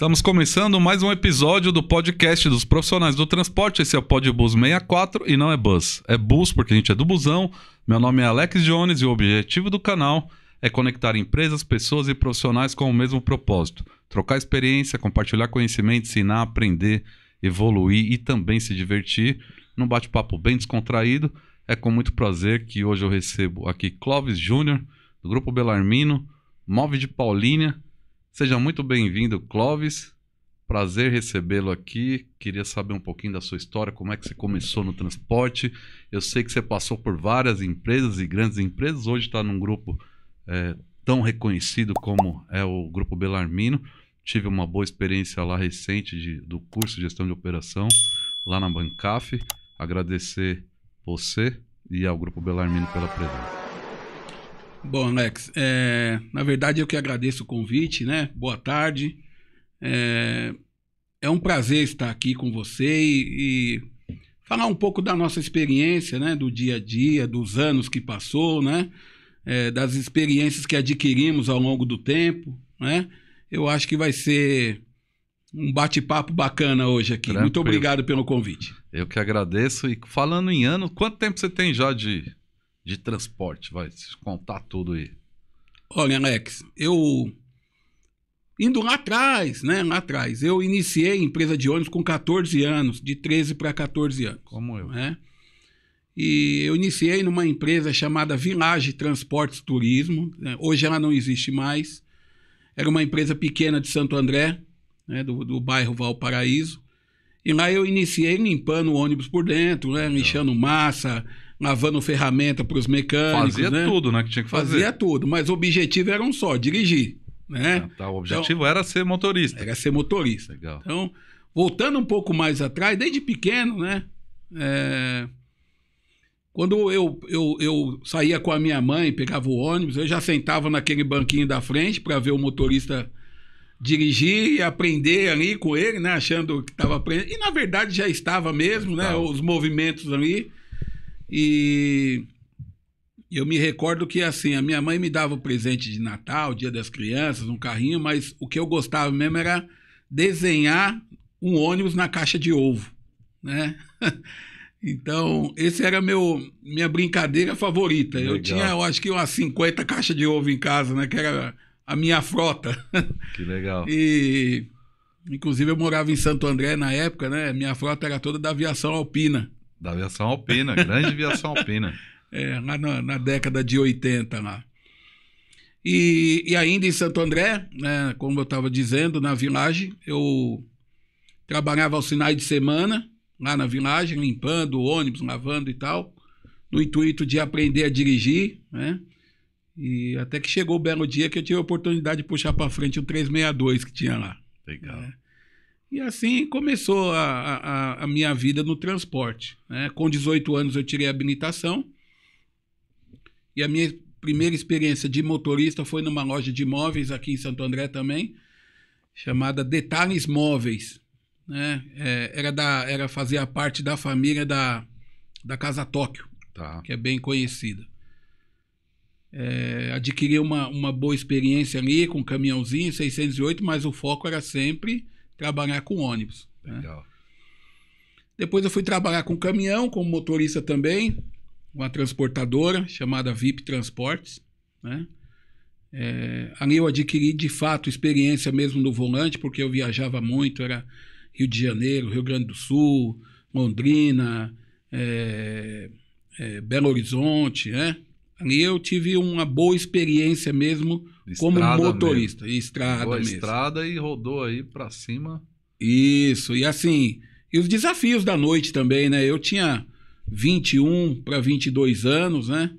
Estamos começando mais um episódio do podcast dos profissionais do transporte. Esse é o Podbus 64 e não é bus, é bus porque a gente é do busão. Meu nome é Alex Jones e o objetivo do canal é conectar empresas, pessoas e profissionais com o mesmo propósito: trocar experiência, compartilhar conhecimento, ensinar, aprender, evoluir e também se divertir. Num bate-papo bem descontraído, é com muito prazer que hoje eu recebo aqui Clóvis Júnior, do Grupo Belarmino, Move de Paulínia Seja muito bem-vindo, Clóvis. Prazer recebê-lo aqui. Queria saber um pouquinho da sua história, como é que você começou no transporte. Eu sei que você passou por várias empresas e grandes empresas. Hoje está num grupo é, tão reconhecido como é o Grupo Belarmino. Tive uma boa experiência lá recente de, do curso de gestão de operação, lá na Bancaf. Agradecer você e ao Grupo Belarmino pela presença. Bom, Alex, é, na verdade eu que agradeço o convite, né? Boa tarde. É, é um prazer estar aqui com você e, e, falar um pouco da nossa experiência, né? Do dia a dia, dos anos que passou, né? É, das experiências que adquirimos ao longo do tempo, né? Eu acho que vai ser um bate-papo bacana hoje aqui. Tranquilo. Muito obrigado pelo convite. Eu que agradeço. E falando em ano, quanto tempo você tem já de de transporte? Vai contar tudo aí. Olha, Alex, eu. Indo lá atrás, né? Lá atrás, eu iniciei empresa de ônibus com 14 anos, de 13 para 14 anos. Como eu. Né? E eu iniciei numa empresa chamada Village Transportes Turismo. Né? Hoje ela não existe mais. Era uma empresa pequena de Santo André, né? do, do bairro Valparaíso. E lá eu iniciei limpando o ônibus por dentro, né? lixando massa, lavando ferramenta para os mecânicos. Fazia né? tudo, né? Que tinha que fazer. Fazia tudo, mas o objetivo era um só, dirigir. Né? Ah, tá, o objetivo então, era ser motorista. Era ser motorista. Legal. Então, voltando um pouco mais atrás, desde pequeno, né? É... Quando eu, eu, eu saía com a minha mãe, pegava o ônibus, eu já sentava naquele banquinho da frente para ver o motorista dirigir e aprender ali com ele, né? Achando que estava aprendendo. E na verdade já estava mesmo, né, já né? Estava. Os movimentos ali. E eu me recordo que assim, a minha mãe me dava o presente de Natal, Dia das Crianças, um carrinho, mas o que eu gostava mesmo era desenhar um ônibus na caixa de ovo, né? Então, esse era meu minha brincadeira favorita. Legal. Eu tinha, eu acho que umas 50 caixas de ovo em casa, né, que era a minha frota. Que legal. E inclusive eu morava em Santo André na época, né? Minha frota era toda da aviação alpina. Da aviação alpina, grande aviação alpina. É, lá na, na, década de 80 lá. E, e ainda em Santo André, né, como eu estava dizendo, na vilagem, eu trabalhava aos finais de semana, lá na vilagem, limpando ônibus, lavando e tal, no intuito de aprender a dirigir, né? E até que chegou o belo dia que eu tive a oportunidade de puxar para frente o 362 que tinha lá. Legal. Né? E assim começou a, a, a minha vida no transporte. Né? Com 18 anos eu tirei a habilitação e a minha primeira experiência de motorista foi numa loja de imóveis aqui em Santo André também, chamada Detalhes Móveis. Né? É, era, da, era fazia parte da família da, da Casa Tóquio, tá. que é bem conhecida. É, adquiri uma, uma boa experiência ali com um caminhãozinho 608, mas o foco era sempre trabalhar com ônibus. Né? Legal. Né? Depois eu fui trabalhar com caminhão, como motorista também, uma transportadora chamada VIP Transportes. Né? É, ali eu adquiri de fato experiência mesmo no volante, porque eu viajava muito, era Rio de Janeiro, Rio Grande do Sul, Londrina, é, é, Belo Horizonte, né? Ali eu tive uma boa experiência mesmo estrada como motorista, mesmo. estrada boa mesmo. estrada e rodou aí para cima. Isso, e assim, e os desafios da noite também, né? Eu tinha 21 para 22 anos, né?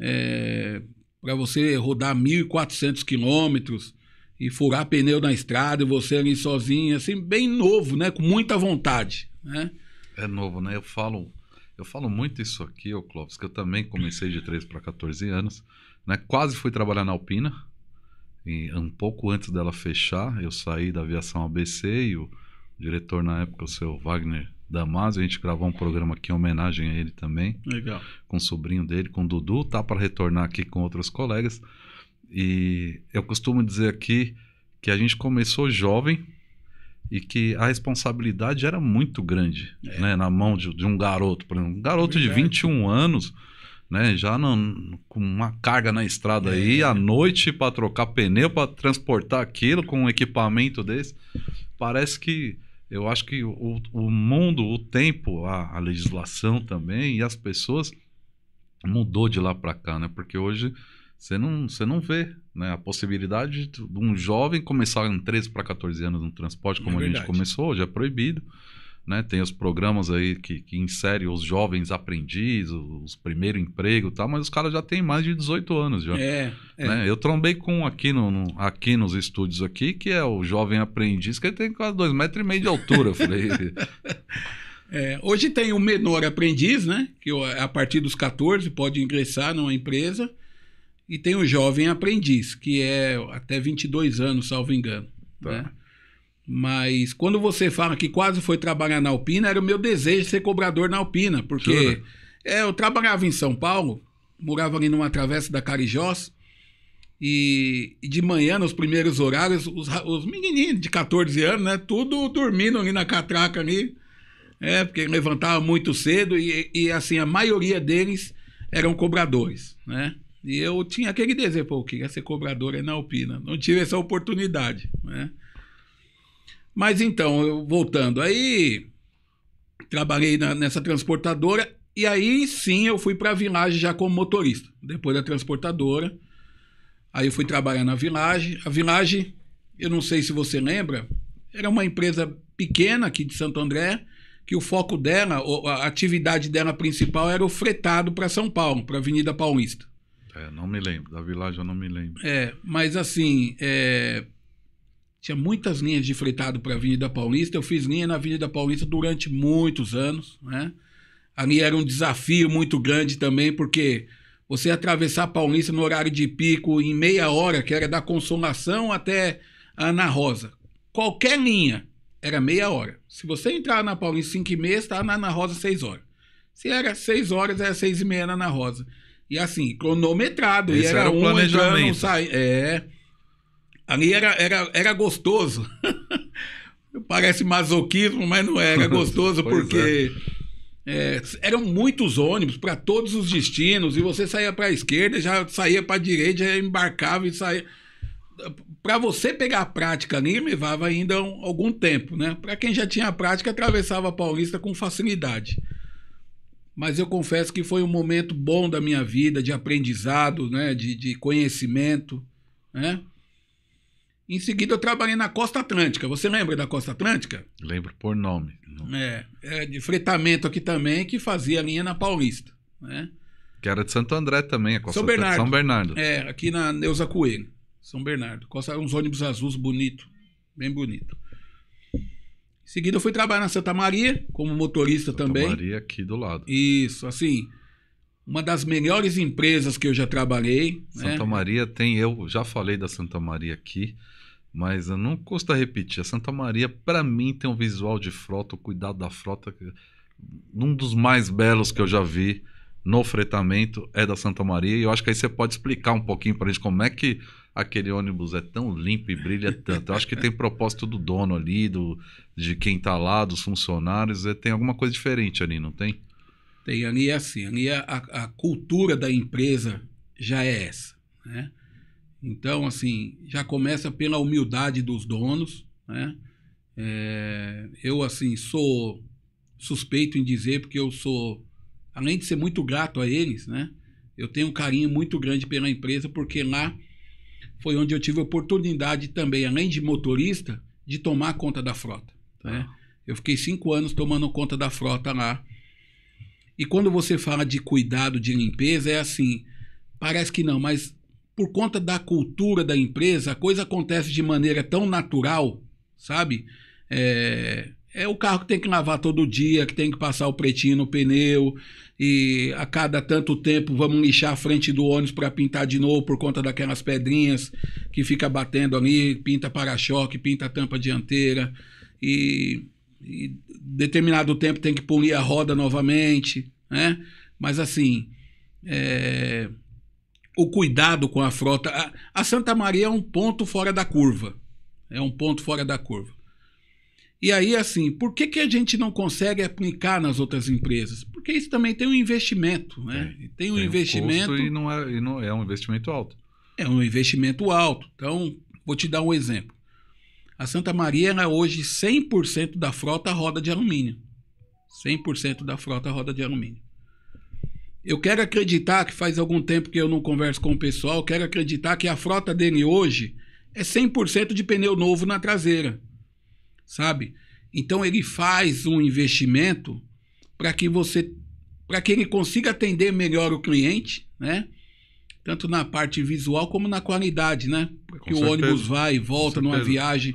É, para você rodar 1.400 quilômetros e furar pneu na estrada e você ali sozinho, assim, bem novo, né? Com muita vontade, né? É novo, né? Eu falo eu falo muito isso aqui, ô Clóvis, que eu também comecei de 13 para 14 anos. Né? Quase fui trabalhar na Alpina. E um pouco antes dela fechar, eu saí da aviação ABC e o diretor na época, o seu Wagner Damasio, a gente gravou um programa aqui em homenagem a ele também. Legal. Com o sobrinho dele, com o Dudu, tá para retornar aqui com outros colegas. E eu costumo dizer aqui que a gente começou jovem, e que a responsabilidade era muito grande é. né, na mão de, de, um garoto, por exemplo. Um garoto é de 21 anos, né, já com uma carga na estrada é. aí, à noite para trocar pneu, para transportar aquilo com um equipamento desse. Parece que eu acho que o, o mundo, o tempo, a, a, legislação também e as pessoas mudou de lá para cá, né? Porque hoje você não, você não vê né? a possibilidade de um jovem começar em 13 para 14 anos no transporte, como é a gente começou, hoje é proibido. Né? Tem os programas aí que, que inserem os jovens aprendizes, os primeiro emprego e tal, mas os caras já têm mais de 18 anos já. É, é. Né? Eu trombei com um aqui, no, no, aqui nos estúdios aqui, que é o jovem aprendiz, que ele tem quase dois metros e meio de altura. Eu falei... É, hoje tem o menor aprendiz, né? Que é a partir dos 14 pode ingressar numa empresa e tem o jovem aprendiz, que é até 22 anos, salvo engano. Tá. Né? Mas quando você fala que quase foi trabalhar na Alpina, era o meu desejo ser cobrador na Alpina, porque é, eu trabalhava em São Paulo, morava ali numa travessa da Carijós, e, e de manhã, nos primeiros horários, os, os menininhos de 14 anos, né, tudo dormindo ali na catraca ali, é, porque levantava muito cedo, e, e assim, a maioria deles eram cobradores, né? E eu tinha aquele desejo, pô, eu queria ser cobrador aí na Alpina. Não tive essa oportunidade, né? Mas então, eu, voltando, aí trabalhei na, nessa transportadora e aí sim eu fui para a vilagem já como motorista. Depois da transportadora, aí eu fui trabalhar na vilagem A vilagem eu não sei se você lembra, era uma empresa pequena aqui de Santo André, que o foco dela, a atividade dela principal era o fretado para São Paulo, para a Avenida Paulista. É, não me lembro. Da vilagem eu não me lembro. É, mas assim, é... tinha muitas linhas de fretado para a Avenida Paulista. Eu fiz linha na Avenida Paulista durante muitos anos, né? Ali era um desafio muito grande também, porque você atravessar a Paulista no horário de pico em meia hora, que era da Consolação até Ana Rosa. Qualquer linha era meia hora. Se você entrar na Paulista 5 e meia, está na Ana Rosa 6 horas. Se era 6 horas, era 6 e meia na Ana Rosa. E assim, cronometrado. Esse e era, era um planejamento. entrando, sai, É. Ali era, era, era gostoso. Parece masoquismo, mas não é, era gostoso porque é. É, eram muitos ônibus para todos os destinos e você saía para a esquerda, já saía para a direita, já embarcava e saía. Para você pegar a prática ali, levava ainda um, algum tempo, né? Para quem já tinha a prática, atravessava a Paulista com facilidade mas eu confesso que foi um momento bom da minha vida, de aprendizado, né? de, de conhecimento. Né? Em seguida, eu trabalhei na Costa Atlântica. Você lembra da Costa Atlântica? Lembro por nome. É, é de fretamento aqui também, que fazia a linha na Paulista. Né? Que era de Santo André também, a Costa São Bernardo. São Bernardo. É, aqui na Neuza Coelho, São Bernardo. Costa, uns ônibus azuis bonito, bem bonito. Em seguida eu fui trabalhar na Santa Maria, como motorista Santa também. Santa Maria aqui do lado. Isso, assim, uma das melhores empresas que eu já trabalhei. Né? Santa né? Maria tem, eu já falei da Santa Maria aqui, mas não custa repetir. A Santa Maria, para mim, tem um visual de frota, o cuidado da frota, é um dos mais belos que eu já vi no fretamento é da Santa Maria. E eu acho que aí você pode explicar um pouquinho para a gente como é que aquele ônibus é tão limpo e brilha tanto. Eu acho que tem propósito do dono ali, do, de quem está lá, dos funcionários. É, tem alguma coisa diferente ali, não tem? Tem, ali é assim, ali é a, a cultura da empresa já é essa. Né? Então, assim, já começa pela humildade dos donos. Né? É, eu, assim, sou suspeito em dizer, porque eu sou além de ser muito grato a eles, né? Eu tenho um carinho muito grande pela empresa, porque lá foi onde eu tive a oportunidade também, além de motorista, de tomar conta da frota. Né? Eu fiquei cinco anos tomando conta da frota lá. E quando você fala de cuidado, de limpeza, é assim, parece que não, mas por conta da cultura da empresa, a coisa acontece de maneira tão natural, sabe? É, é o carro que tem que lavar todo dia, que tem que passar o pretinho no pneu, e a cada tanto tempo vamos lixar a frente do ônibus para pintar de novo por conta daquelas pedrinhas que fica batendo ali, pinta para-choque, pinta tampa dianteira, e, e determinado tempo tem que polir a roda novamente, né? Mas assim, é... o cuidado com a frota. A, a Santa Maria é um ponto fora da curva. É um ponto fora da curva. E aí, assim, por que, que a gente não consegue aplicar nas outras empresas? Porque isso também tem um investimento, né? Tem, tem um tem investimento. Um e, não é, e não é um investimento alto. É um investimento alto. Então, vou te dar um exemplo. A Santa Maria, é hoje 100% da frota roda de alumínio. 100% da frota roda de alumínio. Eu quero acreditar que faz algum tempo que eu não converso com o pessoal, quero acreditar que a frota dele hoje é 100% de pneu novo na traseira sabe? Então ele faz um investimento para que você para que ele consiga atender melhor o cliente, né? Tanto na parte visual como na qualidade, né? Porque o ônibus vai e volta numa viagem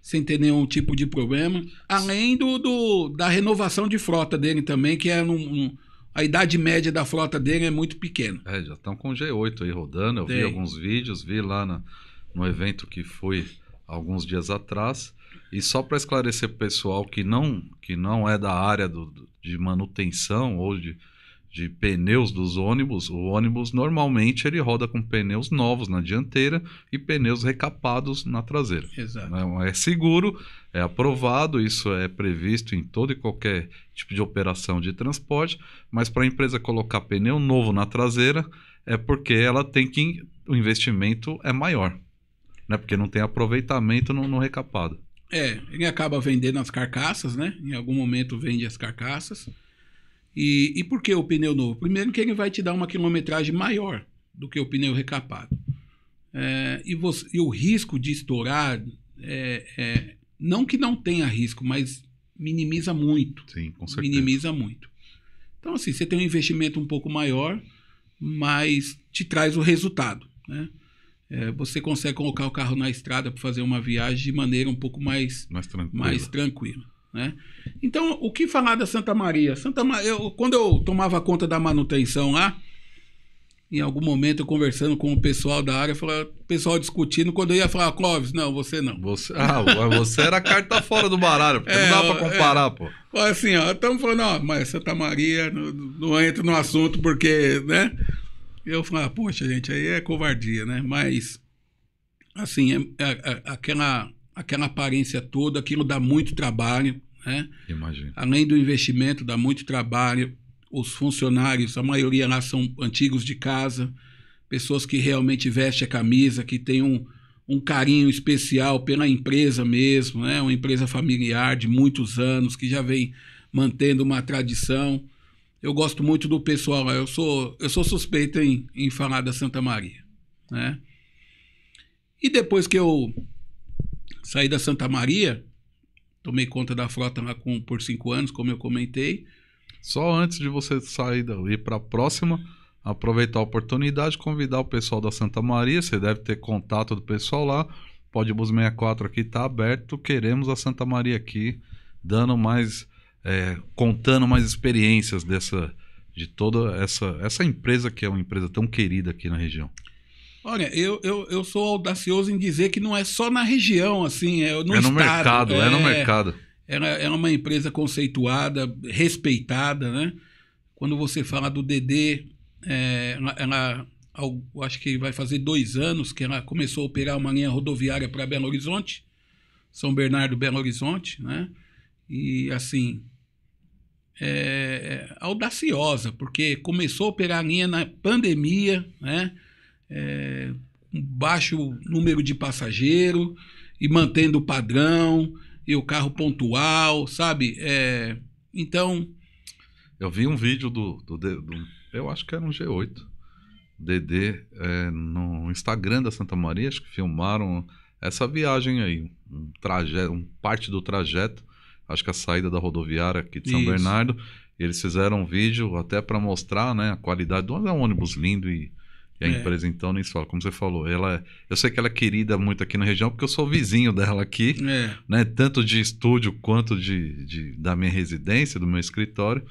sem ter nenhum tipo de problema. Além do, do da renovação de frota dele também, que é num, num a idade média da frota dele é muito pequena. É, já estão com G8 aí rodando. Eu Tem. vi alguns vídeos, vi lá na, no evento que foi alguns dias atrás. E só para esclarecer para o pessoal que não, que não é da área do, de manutenção ou de, de pneus dos ônibus, o ônibus normalmente ele roda com pneus novos na dianteira e pneus recapados na traseira. Exato. Né? É seguro, é aprovado, isso é previsto em todo e qualquer tipo de operação de transporte, mas para a empresa colocar pneu novo na traseira é porque ela tem que o investimento é maior, né? Porque não tem aproveitamento no, no recapado. É, ele acaba vendendo as carcaças, né? Em algum momento vende as carcaças. E, e por que o pneu novo? Primeiro que ele vai te dar uma quilometragem maior do que o pneu recapado. É, e, você, e, o risco de estourar, é, é, não que não tenha risco, mas minimiza muito. Sim, com certeza. Minimiza muito. Então, assim, você tem um investimento um pouco maior, mas te traz o resultado, né? é, você consegue colocar o carro na estrada para fazer uma viagem de maneira um pouco mais, mais tranquila. Mais tranquila né? Então, o que falar da Santa Maria? Santa Maria, eu, quando eu tomava conta da manutenção lá, em algum momento eu conversando com o pessoal da área, o pessoal discutindo, quando eu ia falar, Clóvis, não, você não. Você, ah, você era a carta fora do baralho, porque é, não dá para comparar, é, pô. Assim, ó, estamos falando, ó, mas Santa Maria, não, não entra no assunto porque, né? eu falava, poxa, gente, aí é covardia, né? Mas, assim, é, é, é aquela, aquela aparência toda, aquilo dá muito trabalho, né? Imagina. Além do investimento, dá muito trabalho. Os funcionários, a maioria lá são antigos de casa, pessoas que realmente vestem a camisa, que têm um, um carinho especial pela empresa mesmo, né? Uma empresa familiar de muitos anos, que já vem mantendo uma tradição eu gosto muito do pessoal lá. Eu sou, eu sou suspeito em, em falar da Santa Maria, né? E depois que eu saí da Santa Maria, tomei conta da frota lá com, por cinco anos, como eu comentei. Só antes de você sair daí para a próxima, aproveitar a oportunidade, convidar o pessoal da Santa Maria. Você deve ter contato do pessoal lá. Pode Bus 64 aqui está aberto. Queremos a Santa Maria aqui, dando mais é, contando mais experiências dessa de toda essa, essa empresa que é uma empresa tão querida aqui na região. Olha, eu, eu, eu sou audacioso em dizer que não é só na região, assim, é no, é no estado, mercado, é, é, no mercado. Ela é, é uma empresa conceituada, respeitada, né? Quando você fala do DD, é, ela, ela acho que vai fazer dois anos que ela começou a operar uma linha rodoviária para Belo Horizonte, São Bernardo, Belo Horizonte, né? E assim, é, é, audaciosa, porque começou a operar a linha na pandemia, né? É, um baixo número de passageiro e mantendo o padrão e o carro pontual, sabe? É, então. Eu vi um vídeo do, do, do, Eu acho que era um G8. DD é, no Instagram da Santa Maria, acho que filmaram essa viagem aí, um trajeto, um parte do trajeto acho que é a saída da rodoviária aqui de São Isso. Bernardo. Eles fizeram um vídeo até para mostrar né, a qualidade do é um ônibus lindo e, e a é. empresa então nem se fala, como você falou, ela é, eu sei que ela é querida muito aqui na região porque eu sou vizinho dela aqui, é. né, tanto de estúdio quanto de, de, da minha residência, do meu escritório.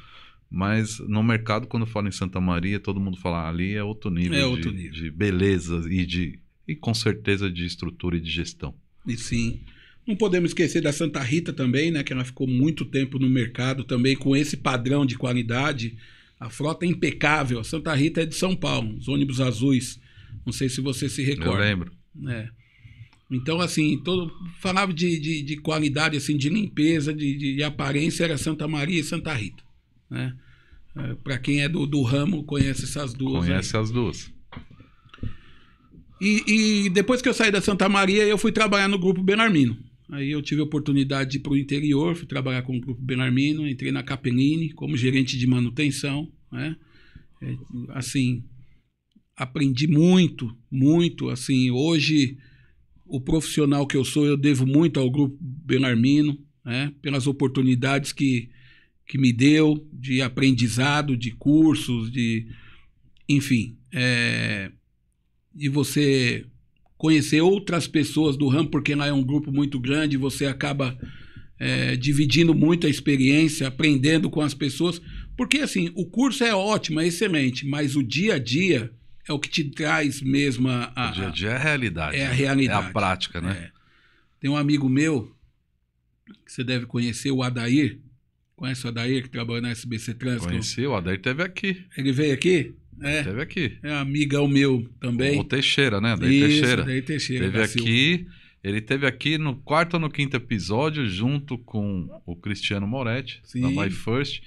Mas no mercado, quando fala em Santa Maria, todo mundo fala ah, ali é outro nível, é outro de, nível. de beleza e de e com certeza de estrutura e de gestão. E sim. Não podemos esquecer da Santa Rita também, né, que ela ficou muito tempo no mercado também com esse padrão de qualidade. A frota é impecável. A Santa Rita é de São Paulo, os ônibus azuis. Não sei se você se recorda. Eu lembro. É. Então, assim, todo, falava de, de, de qualidade, assim, de limpeza, de, de, de aparência, era Santa Maria e Santa Rita. Né? É, Para quem é do, do ramo, conhece essas duas. Conhece aí. as duas. E, e, depois que eu saí da Santa Maria, eu fui trabalhar no grupo Benarmino. Aí eu tive a oportunidade de ir para o interior, fui trabalhar com o Grupo Belarmino, entrei na Capellini como gerente de manutenção. Né? É, assim, aprendi muito, muito. Assim, hoje, o profissional que eu sou, eu devo muito ao Grupo Belarmino, né? pelas oportunidades que, que me deu de aprendizado, de cursos, de... Enfim, é, e você conhecer outras pessoas do ramo, porque lá é um grupo muito grande, você acaba é, dividindo muita experiência, aprendendo com as pessoas. Porque, assim, o curso é ótimo, é excelente, mas o dia a dia é o que te traz mesmo a. a o dia a dia é a realidade. É a né? realidade. É a prática, né? É. Tem um amigo meu, que você deve conhecer, o Adair. Conhece o Adair, que trabalha na SBC Trânsito? Conheci, o Adair esteve aqui. Ele veio aqui? É, teve aqui. É amigão meu também. O Teixeira, né? Daí Isso, Teixeira. Daí Teixeira. Teve aqui. Ele teve aqui no quarto ou no quinto episódio, junto com o Cristiano Moretti, Sim. da My First.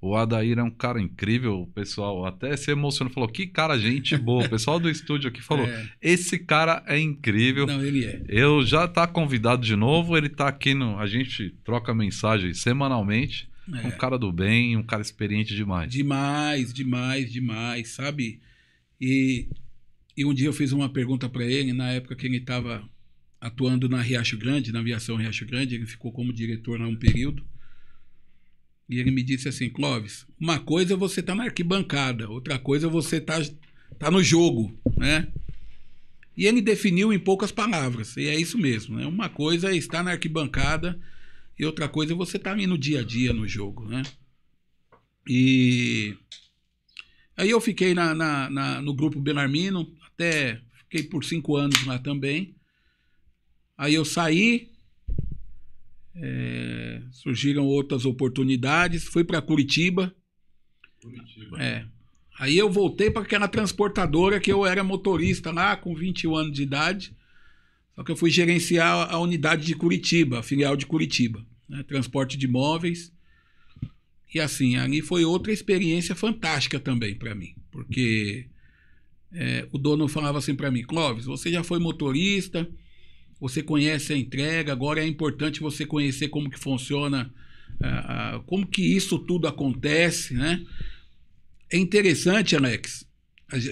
O Adair é um cara incrível, o pessoal até se emocionou, falou, que cara gente boa. O pessoal do estúdio aqui falou, é. esse cara é incrível. Não, ele é. Eu já tá convidado de novo, ele tá aqui no... A gente troca mensagem semanalmente. É. Um cara do bem, um cara experiente demais. Demais, demais, demais, sabe? E, e um dia eu fiz uma pergunta para ele, na época que ele estava atuando na Riacho Grande, na aviação Riacho Grande, ele ficou como diretor há um período. E ele me disse assim, Clóvis, uma coisa é você tá na arquibancada, outra coisa é você tá, tá no jogo, né? E ele definiu em poucas palavras, e é isso mesmo, né? Uma coisa é estar na arquibancada, e outra coisa é você estar tá ali no dia a dia no jogo, né? E aí eu fiquei na, na, na, no grupo Benarmino, até fiquei por cinco anos lá também. Aí eu saí, é, surgiram outras oportunidades, fui para Curitiba. Curitiba. É. Aí eu voltei para aquela transportadora que eu era motorista lá com 21 anos de idade. Só é que eu fui gerenciar a unidade de Curitiba, a filial de Curitiba, né? transporte de móveis E assim, ali foi outra experiência fantástica também para mim, porque é, o dono falava assim para mim: Clóvis, você já foi motorista, você conhece a entrega, agora é importante você conhecer como que funciona, a, a, como que isso tudo acontece, né? É interessante, Alex,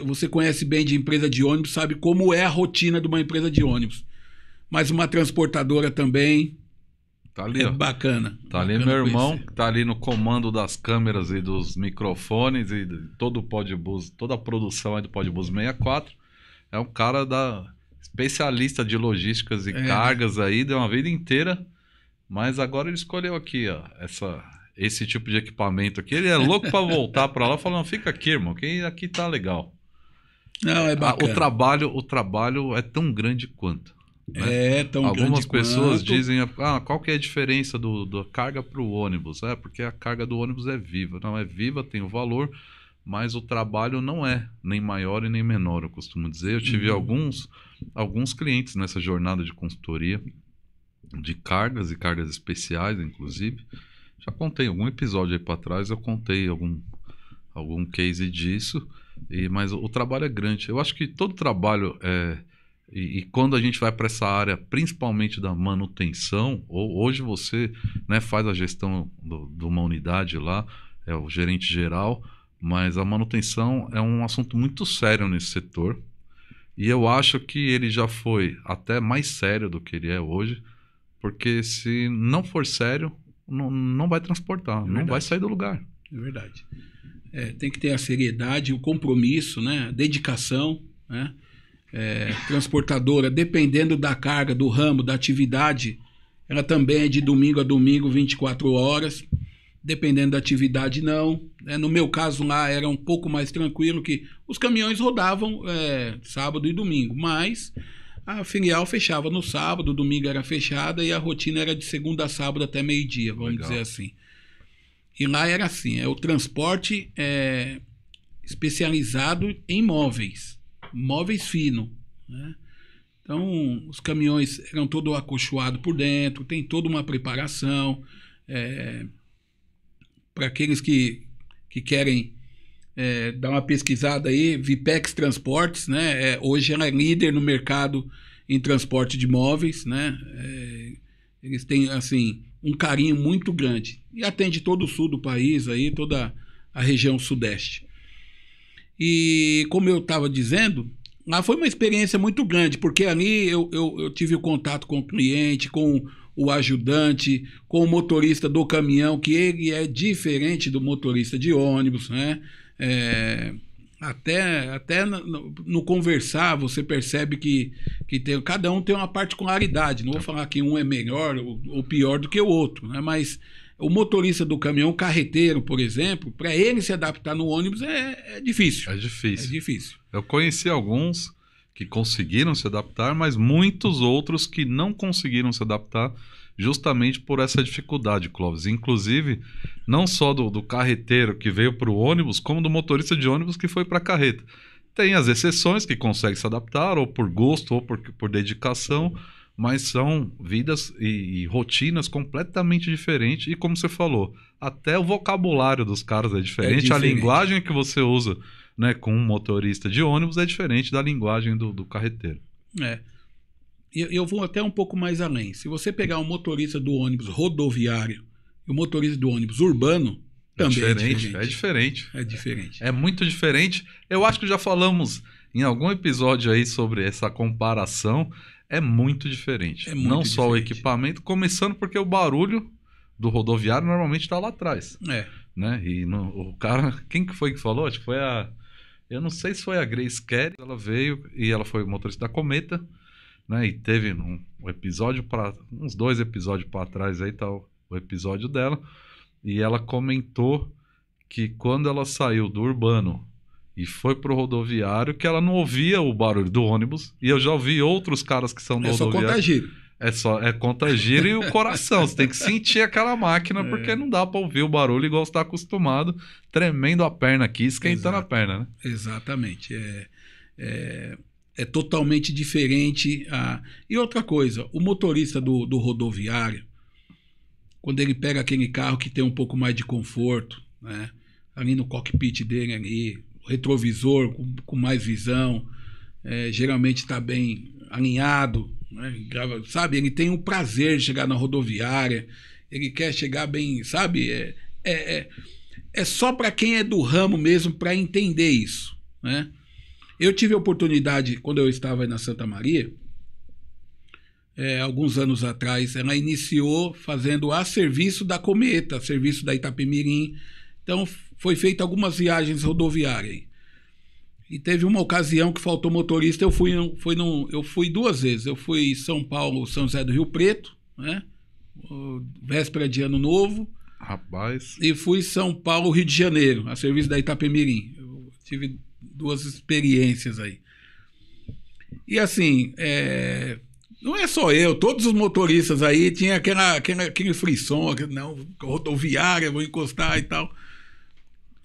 você conhece bem de empresa de ônibus, sabe como é a rotina de uma empresa de ônibus mas uma transportadora também. Tá ali, é bacana. Tá ali meu irmão, conhecer. que tá ali no comando das câmeras e dos microfones e de todo o Podbus, toda a produção aí é do Podbus 64. É um cara da especialista de logísticas e é. cargas aí, deu uma vida inteira, mas agora ele escolheu aqui, ó, essa esse tipo de equipamento aqui. Ele é louco para voltar para lá, falando: "Fica aqui, irmão, que aqui tá legal". Não, é ah, bacana. O trabalho, o trabalho é tão grande quanto. Né? É, tão Algumas pessoas quanto... dizem, ah, qual que é a diferença do, do carga para o ônibus? É, porque a carga do ônibus é viva. Não, é viva, tem o valor, mas o trabalho não é nem maior e nem menor, eu costumo dizer. Eu tive uhum. alguns, alguns clientes nessa jornada de consultoria de cargas e cargas especiais, inclusive. Já contei algum episódio aí para trás, eu contei algum, algum case disso, e, mas o, o trabalho é grande. Eu acho que todo trabalho é e, e, quando a gente vai para essa área, principalmente da manutenção, ou, hoje você né, faz a gestão de uma unidade lá, é o gerente geral, mas a manutenção é um assunto muito sério nesse setor. E eu acho que ele já foi até mais sério do que ele é hoje, porque se não for sério, não, não vai transportar, é não vai sair do lugar. É verdade. É, tem que ter a seriedade, o compromisso, né? a dedicação. Né? é, transportadora, dependendo da carga, do ramo, da atividade, ela também é de domingo a domingo, 24 horas. Dependendo da atividade, não. É, no meu caso lá era um pouco mais tranquilo, que os caminhões rodavam é, sábado e domingo, mas a filial fechava no sábado, domingo era fechada e a rotina era de segunda a sábado até meio-dia, vamos Legal. dizer assim. E lá era assim: é o transporte é, especializado em móveis móveis fino. Né? Então, os caminhões eram todo acolchoado por dentro, tem toda uma preparação. É, Para aqueles que, que querem é, dar uma pesquisada aí, Vipex Transportes, né? É, hoje ela é líder no mercado em transporte de móveis, né? É, eles têm, assim, um carinho muito grande. E atende todo o sul do país aí, toda a região sudeste. E como eu estava dizendo, lá ah, foi uma experiência muito grande, porque ali eu, eu, eu tive o contato com o cliente, com o ajudante, com o motorista do caminhão, que ele é diferente do motorista de ônibus, né? É, até até no, no, conversar você percebe que, que tem, cada um tem uma particularidade. Não vou tá. falar que um é melhor ou, ou pior do que o outro, né? Mas o motorista do caminhão, carreteiro, por exemplo, para ele se adaptar no ônibus é, é, difícil. É difícil. É difícil. Eu conheci alguns que conseguiram se adaptar, mas muitos outros que não conseguiram se adaptar justamente por essa dificuldade, Clóvis. Inclusive, não só do, do carreteiro que veio para o ônibus, como do motorista de ônibus que foi para a carreta. Tem as exceções que conseguem se adaptar, ou por gosto, ou por, por dedicação. Uhum mas são vidas e, e, rotinas completamente diferentes. E como você falou, até o vocabulário dos caras é diferente, é diferente. a linguagem que você usa né, com um motorista de ônibus é diferente da linguagem do, do carreteiro. É. Eu, eu vou até um pouco mais além. Se você pegar o um motorista do ônibus rodoviário e o um motorista do ônibus urbano, é também é diferente, é diferente. É diferente. É diferente. É muito diferente. Eu acho que já falamos em algum episódio aí sobre essa comparação é muito diferente. É muito Não diferente. só o equipamento, começando porque o barulho do rodoviário normalmente está lá atrás. É. Né? E no, o cara, quem que foi que falou? Acho que foi a. Eu não sei se foi a Grace Kelly, ela veio e ela foi motorista da Cometa, né? E teve um, um episódio para uns dois episódios para trás aí tal, tá o, o episódio dela, e ela comentou que quando ela saiu do urbano e foi pro rodoviário que ela não ouvia o barulho do ônibus. E eu já ouvi outros caras que são do é rodoviário. Só É só é contagiro e o coração. Você tem que sentir aquela máquina, é. porque não dá para ouvir o barulho igual está acostumado, tremendo a perna aqui, esquentando Exato. a perna, né? Exatamente. É, é, é totalmente diferente. A... E outra coisa, o motorista do, do rodoviário, quando ele pega aquele carro que tem um pouco mais de conforto, né? ali no cockpit dele ali, retrovisor com, com mais visão, é, geralmente está bem alinhado, né? sabe? Ele tem o prazer de chegar na rodoviária, ele quer chegar bem, sabe? É, é, é, é só para quem é do ramo mesmo para entender isso, né? Eu tive a oportunidade, quando eu estava na Santa Maria, é, alguns anos atrás, ela iniciou fazendo a serviço da Cometa, a serviço da Itapemirim. Então, foi feita algumas viagens rodoviárias. E teve uma ocasião que faltou motorista, eu fui, fui num, eu fui duas vezes. Eu fui São Paulo, São José do Rio Preto, né? Véspera de Ano Novo. Rapaz. E fui São Paulo, Rio de Janeiro, a serviço da Itapemirim. Eu tive duas experiências aí. E assim, é... não é só eu, todos os motoristas aí tinha aquela, aquela, aquele frisson, aquele, não, rodoviária, vou encostar e tal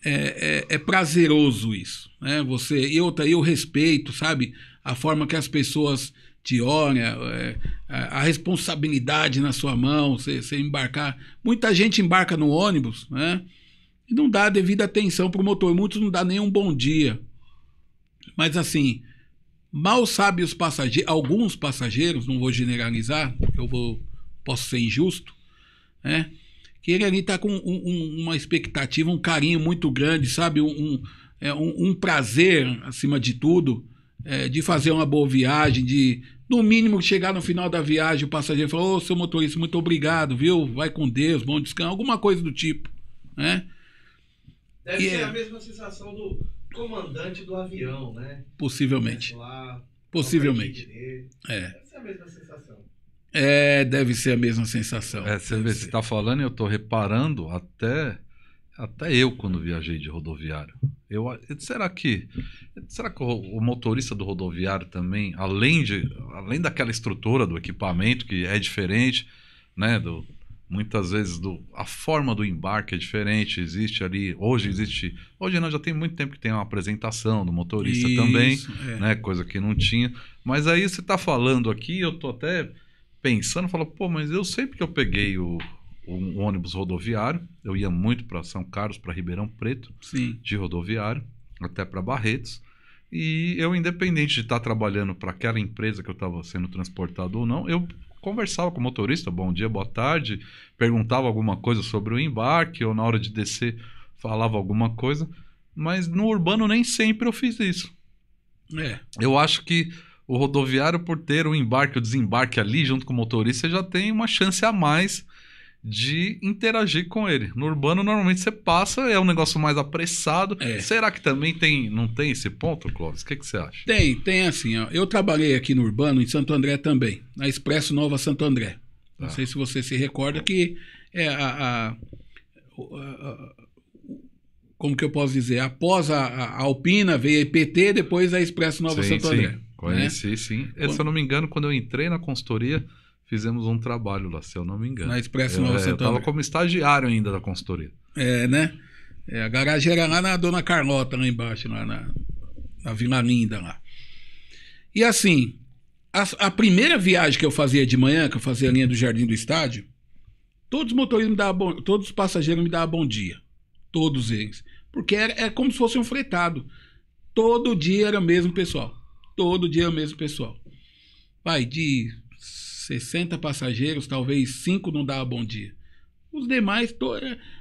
é, é, é, prazeroso isso. Né? Você, e outra, eu respeito, sabe? A forma que as pessoas te olham, é, a, responsabilidade na sua mão, você, você, embarcar. Muita gente embarca no ônibus, né? E não dá a devida atenção pro motor. Muitos não dá nem um bom dia. Mas assim, mal sabe os passageiros, alguns passageiros, não vou generalizar, eu vou, posso ser injusto, né? que ele ali está com um, um, uma expectativa, um carinho muito grande, sabe? Um, é, um prazer, acima de tudo, é, de fazer uma boa viagem, de, no mínimo, chegar no final da viagem, o passageiro falar, ô, oh, seu motorista, muito obrigado, viu? Vai com Deus, bom descanso, alguma coisa do tipo, né? Deve e ser é... a mesma sensação do comandante do avião, né? Possivelmente. Lá, Possivelmente. É. Deve ser a mesma sensação. É, deve ser a mesma sensação. É, você está falando e eu estou reparando até, até eu quando viajei de rodoviário. Eu, será que será que o, o motorista do rodoviário também, além, de, além daquela estrutura do equipamento que é diferente, né, do, muitas vezes do, a forma do embarque é diferente, existe ali, hoje existe, hoje não, já tem muito tempo que tem uma apresentação do motorista Isso, também, é. né, coisa que não tinha, mas aí você está falando aqui, eu tô até pensando, falou, pô, mas eu sei porque eu peguei o, um ônibus rodoviário. Eu ia muito para São Carlos, para Ribeirão Preto, Sim. de rodoviário, até para Barretos. E eu, independente de estar tá trabalhando para aquela empresa que eu estava sendo transportado ou não, eu conversava com o motorista, bom dia, boa tarde, perguntava alguma coisa sobre o embarque, ou na hora de descer falava alguma coisa. Mas no urbano nem sempre eu fiz isso. É. Eu acho que o rodoviário, por ter o embarque, o desembarque ali junto com o motorista, já tem uma chance a mais de interagir com ele. No urbano, normalmente você passa, é um negócio mais apressado. É. Será que também tem, não tem esse ponto, Clóvis? O que, que você acha? Tem, tem assim. Ó. Eu trabalhei aqui no urbano, em Santo André também, na Expresso Nova Santo André. Não ah. sei se você se recorda que é a, a, a, como que eu posso dizer? Após a, Alpina veio a IPT, depois a Expresso Nova sim, Santo sim. André. Conheci, né? sim. É, se eu não me engano, quando eu entrei na consultoria, fizemos um trabalho lá, se eu não me engano. Na Expresso Nova é, Eu estava como estagiário ainda da consultoria. É, né? É, a garagem era lá na Dona Carlota, lá embaixo, lá na, na Vila Linda lá. E assim, a, a, primeira viagem que eu fazia de manhã, que eu fazia a linha do Jardim do Estádio, todos os motoristas me davam bom, todos os passageiros me davam bom dia. Todos eles. Porque era, era é como se fosse um fretado. Todo dia era o mesmo pessoal. Todo dia é o mesmo pessoal. Vai, de 60 passageiros, talvez 5 não dá bom dia. Os demais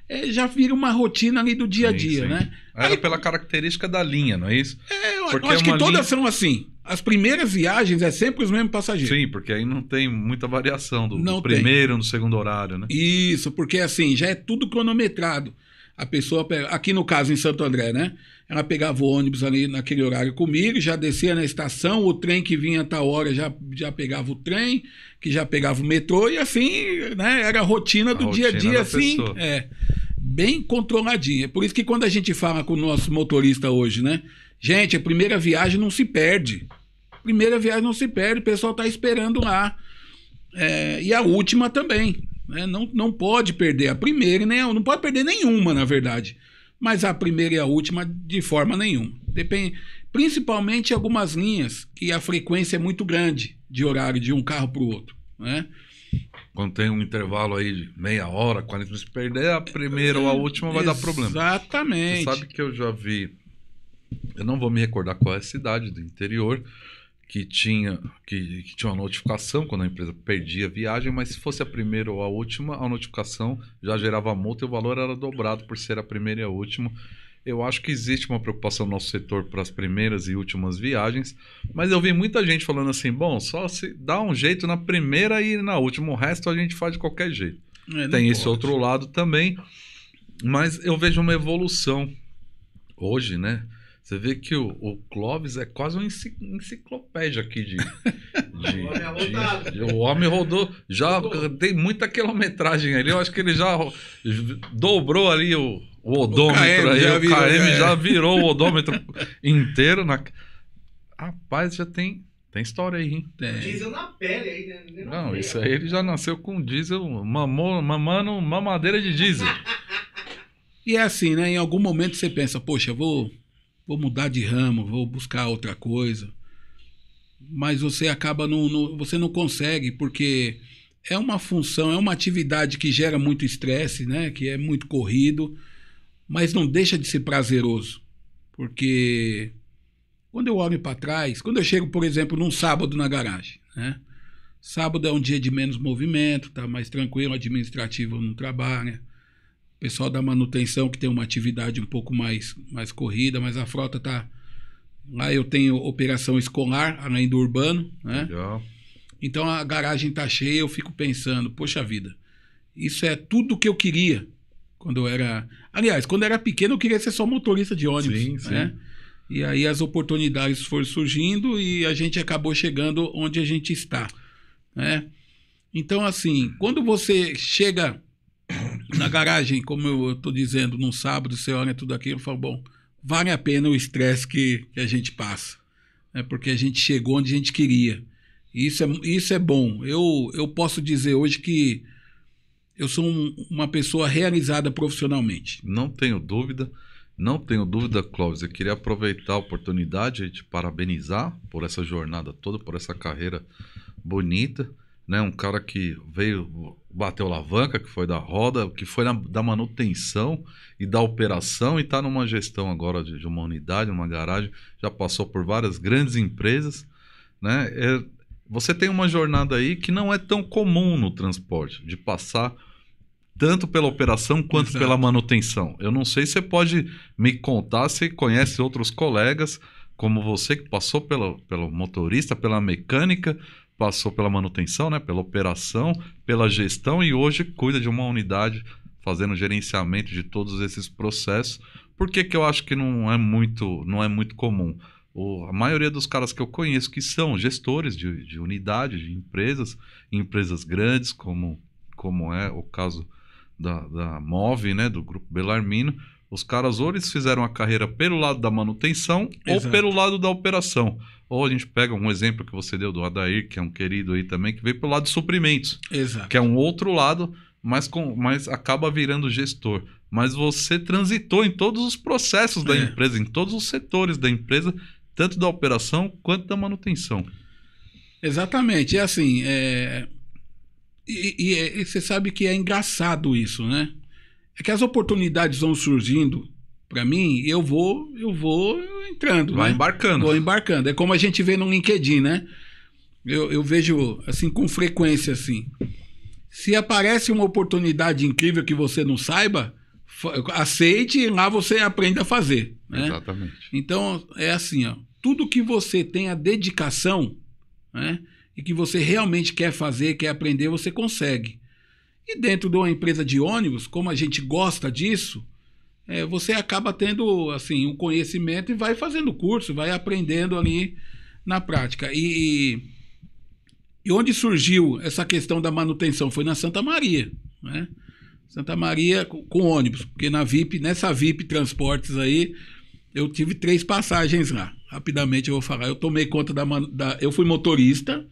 é, é, já vira uma rotina ali do dia a dia, sim. né? Era Aí, pela característica da linha, não é isso? É, eu porque acho é que todas linha... são assim. As primeiras viagens é sempre os mesmos passageiros. Sim, porque aí não tem muita variação do, do primeiro, no segundo horário, né? Isso, porque assim, já é tudo cronometrado. A pessoa, pega, aqui no caso em Santo André, né? Ela pegava o ônibus ali naquele horário comigo, já descia na estação, o trem que vinha a tal hora já, já pegava o trem, que já pegava o metrô, e assim, né? Era a rotina do a dia a dia, assim. Pessoa. É, bem controladinha. Por isso que quando a gente fala com o nosso motorista hoje, né? Gente, a primeira viagem não se perde. Primeira viagem não se perde, o pessoal tá esperando lá. É, e a última também. Né? Não, não pode perder a primeira, nem a, não pode perder nenhuma, na verdade. Mas a primeira e a última, de forma nenhuma. Depende, principalmente algumas linhas que a frequência é muito grande de horário de um carro para o outro. Né? Quando tem um intervalo aí de meia hora, 40 minutos, se perder a primeira é, ou a última vai dar problema. Exatamente. Você sabe que eu já vi, eu não vou me recordar qual é a cidade do interior, que tinha, que, que, tinha uma notificação quando a empresa perdia a viagem, mas se fosse a primeira ou a última, a notificação já gerava multa e o valor era dobrado por ser a primeira e a última. Eu acho que existe uma preocupação no nosso setor para as primeiras e últimas viagens, mas eu vi muita gente falando assim: bom, só se dá um jeito na primeira e na última, o resto a gente faz de qualquer jeito. É, Tem esse outro lado também, mas eu vejo uma evolução hoje, né? Você vê que o, o Clóvis é quase uma enciclopédia aqui de. de, de, de o homem rodou. Já tem muita quilometragem ali. Eu acho que ele já dobrou ali o, o odômetro. O KM, aí, já, o virou, KM é. já virou o odômetro inteiro. Na... Rapaz, já tem. Tem história aí, hein? Tem. Diesel na pele aí, né? Não, isso aí ele já nasceu com diesel, mamou, mamando mamadeira de diesel. e é assim, né? Em algum momento você pensa, poxa, vou vou mudar de ramo, vou buscar outra coisa. Mas você acaba não, não você não consegue porque é uma função, é uma atividade que gera muito estresse, né? Que é muito corrido, mas não deixa de ser prazeroso, porque quando eu olho para trás, quando eu chego, por exemplo, num sábado na garagem, né? Sábado é um dia de menos movimento, tá mais tranquilo, administrativo não trabalha pessoal da manutenção que tem uma atividade um pouco mais, mais corrida, mas a frota tá. Lá eu tenho operação escolar, além do urbano, né? Legal. Então a garagem tá cheia, eu fico pensando, poxa vida, isso é tudo que eu queria quando eu era. Aliás, quando eu era pequeno eu queria ser só motorista de ônibus, sim, né? E aí as oportunidades foram surgindo e a gente acabou chegando onde a gente está, né? Então assim, quando você chega na garagem, como eu estou dizendo, num sábado você olha tudo aquilo e fala, bom, vale a pena o estresse que, que, a gente passa, né? porque a gente chegou onde a gente queria. E isso é, isso é bom. Eu, eu posso dizer hoje que eu sou um, uma pessoa realizada profissionalmente. Não tenho dúvida, não tenho dúvida, Clóvis. Eu queria aproveitar a oportunidade de te parabenizar por essa jornada toda, por essa carreira bonita né? Um cara que veio, bateu alavanca, que foi da roda, que foi na, da manutenção e da operação e está numa gestão agora de, de, uma unidade, uma garagem, já passou por várias grandes empresas, né? É, você tem uma jornada aí que não é tão comum no transporte, de passar tanto pela operação quanto Exato. pela manutenção. Eu não sei se você pode me contar se conhece outros colegas como você que passou pelo, pelo motorista, pela mecânica, passou pela manutenção, né, pela operação, pela gestão e hoje cuida de uma unidade fazendo gerenciamento de todos esses processos. Por que, que eu acho que não é muito, não é muito comum? O, a maioria dos caras que eu conheço que são gestores de, de unidade, de empresas, empresas grandes, como, como é o caso da, da MOV, né, do Grupo Belarmino, os caras ou eles fizeram a carreira pelo lado da manutenção Exato. ou pelo lado da operação. Ou a gente pega um exemplo que você deu do Adair, que é um querido aí também, que veio pelo lado de suprimentos. Exato. Que é um outro lado, mas, com, mas acaba virando gestor. Mas você transitou em todos os processos da é. empresa, em todos os setores da empresa, tanto da operação quanto da manutenção. Exatamente. É assim. É... E, e, e você sabe que é engraçado isso, né? É que as oportunidades vão surgindo para mim, eu vou, eu vou entrando. Vai né? embarcando. Vou embarcando. É como a gente vê no LinkedIn, né? Eu, eu vejo assim com frequência assim. Se aparece uma oportunidade incrível que você não saiba, aceite e lá você aprende a fazer. Né? Exatamente. Então, é assim, ó. Tudo que você tem a dedicação, né? E que você realmente quer fazer, quer aprender, você consegue. E dentro de uma empresa de ônibus, como a gente gosta disso, é, você acaba tendo assim um conhecimento e vai fazendo curso, vai aprendendo ali na prática. E, e onde surgiu essa questão da manutenção foi na Santa Maria, né? Santa Maria com, com ônibus, porque na VIP, nessa VIP Transportes aí, eu tive três passagens lá. Rapidamente eu vou falar. Eu tomei conta da, da eu fui motorista,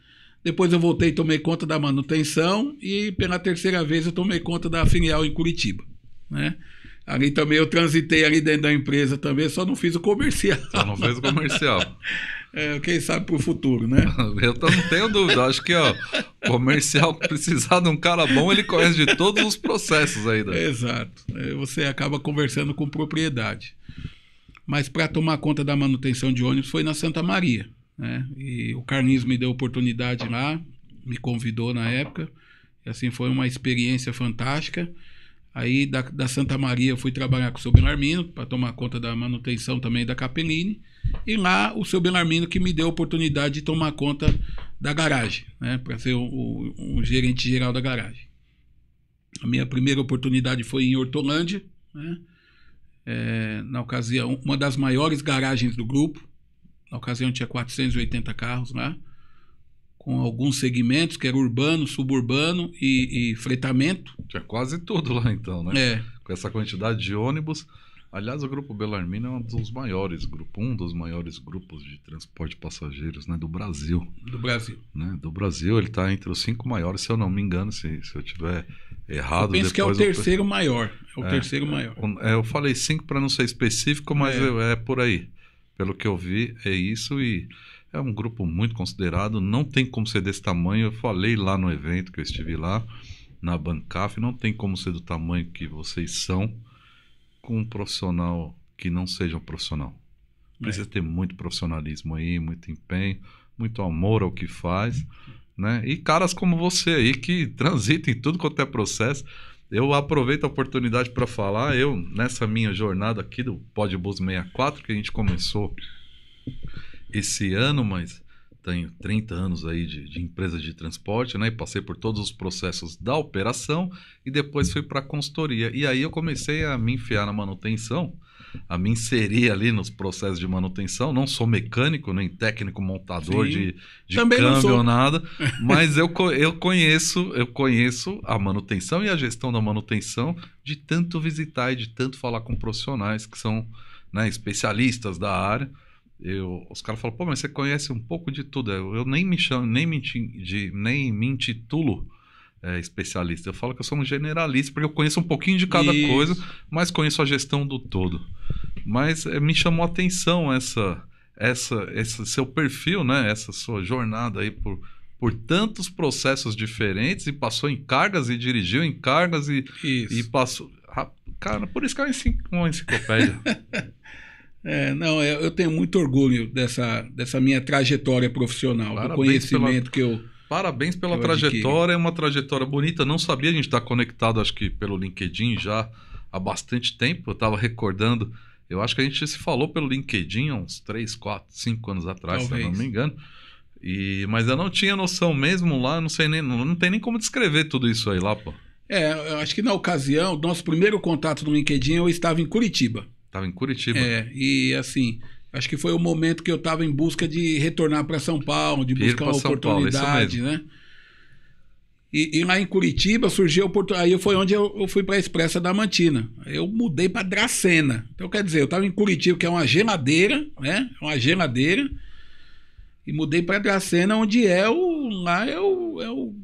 depois eu voltei e tomei conta da manutenção e pela terceira vez eu tomei conta da filial em Curitiba, né? Ali também eu transitei ali dentro da empresa também, só não fiz o comercial. Só não fez o comercial. é, quem sabe pro futuro, né? eu não tenho dúvida. Acho que ó, comercial precisar de um cara bom, ele conhece de todos os processos ainda. Né? Exato. É, você acaba conversando com propriedade. Mas para tomar conta da manutenção de ônibus foi na Santa Maria. Né? E o Carlinhos me deu oportunidade tá lá, me convidou na tá época. E assim foi uma experiência fantástica. Aí da, da Santa Maria eu fui trabalhar com o seu Belarmino para tomar conta da manutenção também da Capelline. E lá o seu Belarmino que me deu a oportunidade de tomar conta da garagem, né? Para ser o, o, o, gerente geral da garagem. A minha primeira oportunidade foi em Hortolândia, né? É, na ocasião, uma das maiores garagens do grupo, na ocasião tinha 480 carros lá, com alguns segmentos, que era urbano, suburbano e, e fretamento. Tinha quase tudo lá então, né? É. Com essa quantidade de ônibus. Aliás, o Grupo Belarmino é um dos maiores grupos, um dos maiores grupos de transporte de passageiros né, do Brasil. Do Brasil. Né? Do Brasil, ele está entre os cinco maiores, se eu não me engano, se, se eu tiver errado. Eu penso que é o terceiro eu... maior. É o é, terceiro maior. É, eu falei cinco para não ser específico, mas é, é, é por aí. Pelo que eu vi, é isso e é um grupo muito considerado, não tem como ser desse tamanho. Eu falei lá no evento que eu estive lá, na Bancaf, não tem como ser do tamanho que vocês são com um profissional que não seja um profissional. Precisa é. ter muito profissionalismo aí, muito empenho, muito amor ao que faz, né? E caras como você aí que transitam em tudo quanto é processo, eu aproveito a oportunidade para falar, eu, nessa minha jornada aqui do Podbus 64, que a gente começou esse ano, mas tenho 30 anos aí de, de empresa de transporte, né? E passei por todos os processos da operação e depois fui para a consultoria. E aí eu comecei a me enfiar na manutenção a me inserir ali nos processos de manutenção. Não sou mecânico, nem técnico montador Sim. de, de Também câmbio ou nada, mas eu, eu, conheço, eu conheço a manutenção e a gestão da manutenção de tanto visitar e de tanto falar com profissionais que são né, especialistas da área. Eu, os caras falam, pô, mas você conhece um pouco de tudo. Eu, eu nem me chamo, nem me, de, nem me intitulo é, especialista. Eu falo que eu sou um generalista, porque eu conheço um pouquinho de cada Isso. coisa, mas conheço a gestão do todo. Mas é, me chamou a atenção essa, essa, esse seu perfil, né? Essa sua jornada aí por, por tantos processos diferentes e passou em cargas e dirigiu em cargas e, Isso. e passou. Cara, por isso que é uma enciclopédia. é, não, é, eu tenho muito orgulho dessa, dessa minha trajetória profissional, Parabéns do conhecimento pela... que eu Parabéns pela eu trajetória, é uma trajetória bonita. Não sabia, a gente está conectado, acho que pelo LinkedIn já há bastante tempo. Eu estava recordando, eu acho que a gente se falou pelo LinkedIn há uns 3, 4, 5 anos atrás, Talvez. se eu não me engano. E, mas eu não tinha noção mesmo lá, não sei nem, não, não tem nem como descrever tudo isso aí lá, pô. É, eu acho que na ocasião, nosso primeiro contato no LinkedIn, eu estava em Curitiba. Estava em Curitiba. É, e assim, Acho que foi o momento que eu estava em busca de retornar para São Paulo, de buscar uma São oportunidade, Paulo, né? E, e, lá em Curitiba surgiu a oportunidade. Aí foi onde eu, eu fui para a Expressa Damantina. Eu mudei para Dracena. Então, quer dizer, eu estava em Curitiba, que é uma geladeira, né? É uma geladeira. E mudei para Dracena, onde é o. Lá é o, é o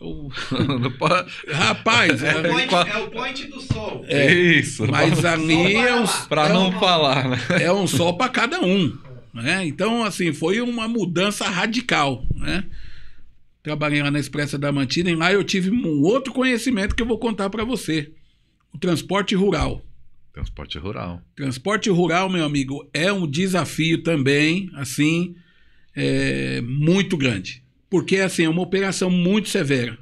Rapaz, é, é, o point, é, o point, do sol. É isso. Mas ali é um. Para é não um, falar, né? É um sol para cada um. Né? Então, assim, foi uma mudança radical. Né? Trabalhei lá na Expressa Diamantina e lá eu tive um outro conhecimento que eu vou contar para você: o transporte rural. Transporte rural. Transporte rural, meu amigo, é um desafio também, assim, é, muito grande. Porque assim, é uma operação muito severa.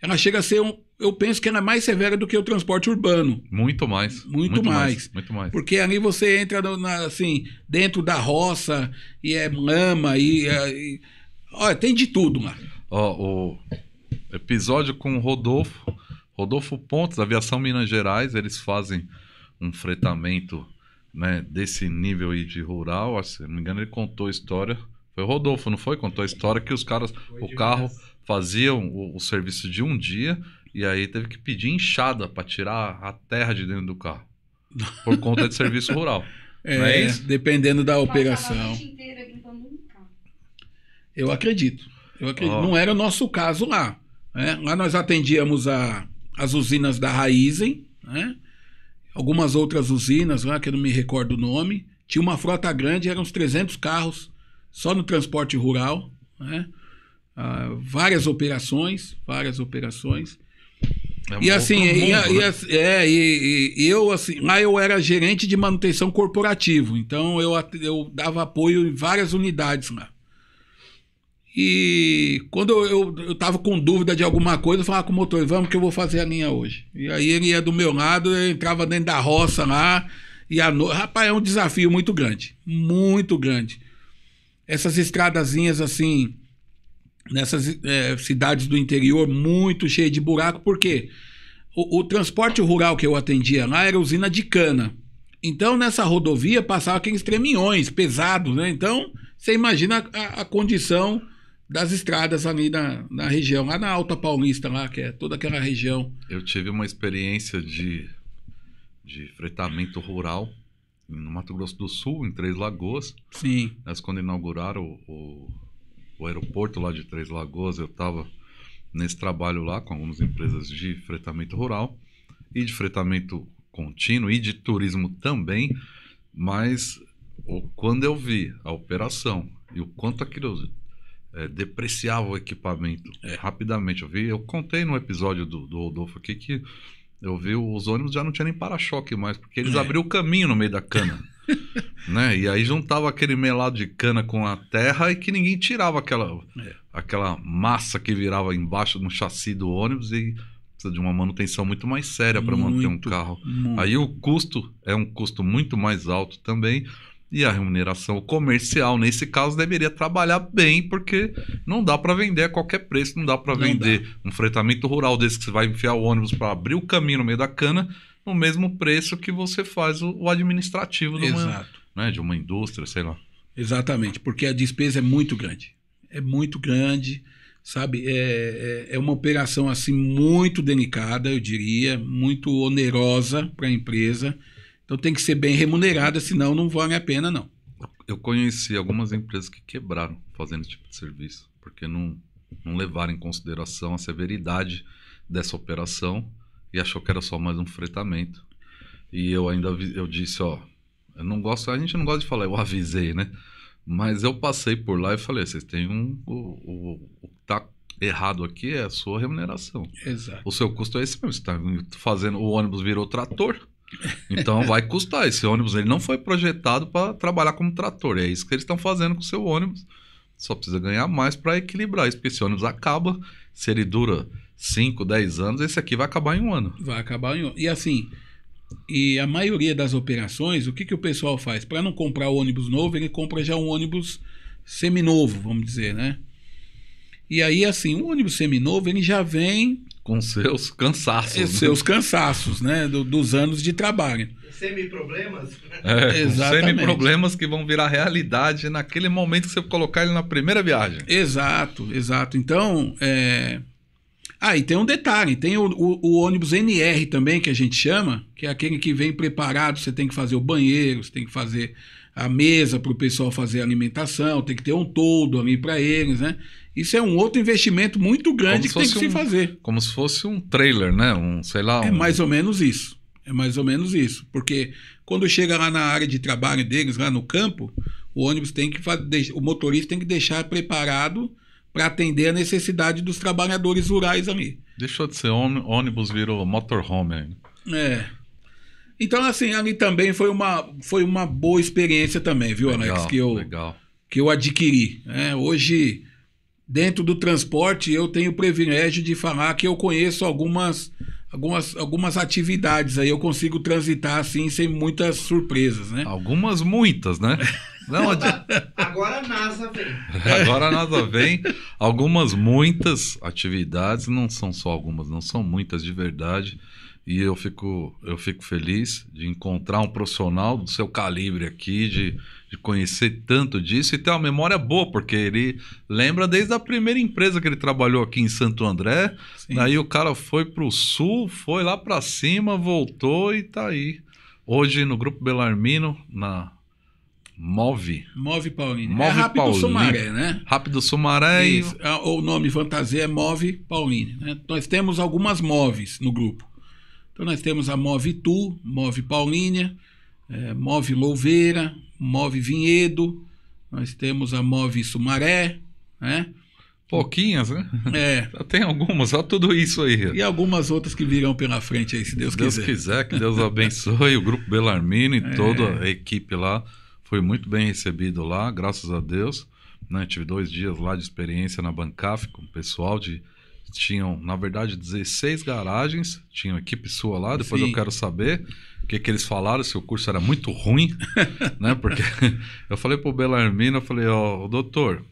Ela chega a ser um, eu penso que ela é mais severa do que o transporte urbano. Muito mais. Muito, muito mais. mais. Muito mais. Porque ali você entra na, assim, dentro da roça e é lama e, é, e olha, tem de tudo lá. Ó, o episódio com o Rodolfo, Rodolfo Pontes, Aviação Minas Gerais, eles fazem um fretamento, né, desse nível aí de rural, assim, se não me engano, ele contou a história foi o Rodolfo, não foi? Contou a história que os caras, o carro faziam o, o, serviço de um dia e aí teve que pedir enxada para tirar a terra de dentro do carro. Por conta de serviço rural. É, é dependendo da operação. Eu acredito. Eu acredito. Oh. Não era o nosso caso lá. Né? Lá nós atendíamos a, as usinas da Raizen, né? algumas outras usinas lá, que eu não me recordo o nome. Tinha uma frota grande, eram uns 300 carros só no transporte rural, né? Ah, várias operações, várias operações. É um e assim, mundo, e, né? É, e, é, e, e, eu assim, lá eu era gerente de manutenção corporativo, então eu, eu dava apoio em várias unidades lá. E quando eu, eu, eu tava com dúvida de alguma coisa, eu falava com o motor, vamos que eu vou fazer a linha hoje. E aí ele ia do meu lado, eu entrava dentro da roça lá, e a no... rapaz, é um desafio muito grande, muito grande essas estradazinhas assim, nessas é, cidades do interior, muito cheia de buraco, porque o, o transporte rural que eu atendia lá era usina de cana. Então, nessa rodovia passava aqueles treminhões pesados, né? Então, você imagina a, a condição das estradas ali na, na região, lá na Alta Paulista, lá, que é toda aquela região. Eu tive uma experiência de, de fretamento rural no Mato Grosso do Sul, em Três Lagoas. Sim. Mas quando inauguraram o, o, o aeroporto lá de Três Lagoas, eu estava nesse trabalho lá com algumas empresas de fretamento rural e de fretamento contínuo e de turismo também, mas o, quando eu vi a operação e o quanto aquilo é, depreciava o equipamento é. rapidamente, eu vi, eu contei no episódio do, do Rodolfo aqui que eu vi os ônibus já não tinha nem para-choque mais, porque eles é. abriram o caminho no meio da cana. né? E aí juntava aquele melado de cana com a terra e que ninguém tirava aquela, é. aquela massa que virava embaixo no chassi do ônibus e precisa de uma manutenção muito mais séria para manter um carro. Muito. Aí o custo é um custo muito mais alto também. E a remuneração comercial, nesse caso, deveria trabalhar bem, porque não dá para vender a qualquer preço, não dá para vender dá. um fretamento rural desse que você vai enfiar o ônibus para abrir o caminho no meio da cana, no mesmo preço que você faz o, administrativo de uma, né, de uma indústria, sei lá. Exatamente, porque a despesa é muito grande. É muito grande, sabe? É, é, é uma operação assim muito delicada, eu diria, muito onerosa para a empresa. Então tem que ser bem remunerada, senão não vale a pena, não. Eu conheci algumas empresas que quebraram fazendo esse tipo de serviço, porque não, não levaram em consideração a severidade dessa operação e achou que era só mais um fretamento. E eu ainda eu disse, ó, eu não gosto, a gente não gosta de falar, eu avisei, né? Mas eu passei por lá e falei, vocês têm um o, o, o que tá errado aqui é a sua remuneração. Exato. O seu custo é esse mesmo, você está fazendo o ônibus virou trator então vai custar. Esse ônibus ele não foi projetado para trabalhar como trator. É isso que eles estão fazendo com o seu ônibus. Só precisa ganhar mais para equilibrar isso, porque esse ônibus acaba. Se ele dura 5, 10 anos, esse aqui vai acabar em um ano. Vai acabar em um ano. E assim, e a maioria das operações, o que, que o pessoal faz? Para não comprar o ônibus novo, ele compra já um ônibus seminovo, vamos dizer, né? E aí, assim, um ônibus seminovo, ele já vem com seus cansaços. É, né? seus cansaços, né? Do, dos anos de trabalho. Semi-problemas. É, Exatamente. Semi-problemas que vão virar realidade naquele momento que você colocar ele na primeira viagem. Exato, exato. Então, é... Ah, e tem um detalhe, tem o, o, o, ônibus NR também, que a gente chama, que é aquele que vem preparado, você tem que fazer o banheiro, você tem que fazer a mesa para o pessoal fazer a alimentação, tem que ter um todo ali para eles, né? Isso é um outro investimento muito grande como que tem que um, se fazer. Como se fosse um trailer, né? Um, sei lá. É um... É mais ou menos isso. É mais ou menos isso. Porque quando chega lá na área de trabalho deles, lá no campo, o ônibus tem que fazer, o motorista tem que deixar preparado para atender a necessidade dos trabalhadores rurais ali. Deixou de ser ônibus, virou motorhome. É. Então, assim, ali também foi uma, foi uma boa experiência também, viu, legal, Alex? Que eu, legal. Que eu adquiri. É, hoje Dentro do transporte, eu tenho o privilégio de falar que eu conheço algumas, algumas, algumas atividades aí, eu consigo transitar assim sem muitas surpresas, né? Algumas, muitas, né? Não, Agora a NASA vem. Agora a NASA vem. Algumas, muitas atividades, não são só algumas, não são muitas de verdade. E eu fico, eu fico feliz de encontrar um profissional do seu calibre aqui, de, de conhecer tanto disso e ter uma memória boa, porque ele lembra desde a primeira empresa que ele trabalhou aqui em Santo André. Sim. o cara foi para o sul, foi lá para cima, voltou e tá aí. Hoje no Grupo Belarmino, na Move. Move Paulínia. É Move é Rápido Sumaré, né? Rápido Sumaré. Isso. É, o nome fantasia é Move Paulínia. Né? Nós temos algumas Moves no grupo. Então nós temos a Move Tu, Move Paulínia, é, Move Louveira, Move Vinhedo, nós temos a Move Sumaré, né? Pouquinhas, né? É. tem algumas, só tudo isso aí. E algumas outras que virão pela frente aí, se Deus, Deus quiser. que Deus abençoe o Grupo Belarmino e é. toda a equipe lá. Foi muito bem recebido lá, graças a Deus. Né? Tive dois dias lá de experiência na Bancaf com o pessoal de... Tinham, na verdade, 16 garagens, tinha equipe sua lá, depois Sim. eu quero saber o que, que eles falaram, se o curso era muito ruim, né? Porque eu falei pro Belarmino, eu falei, ó, oh, doutor,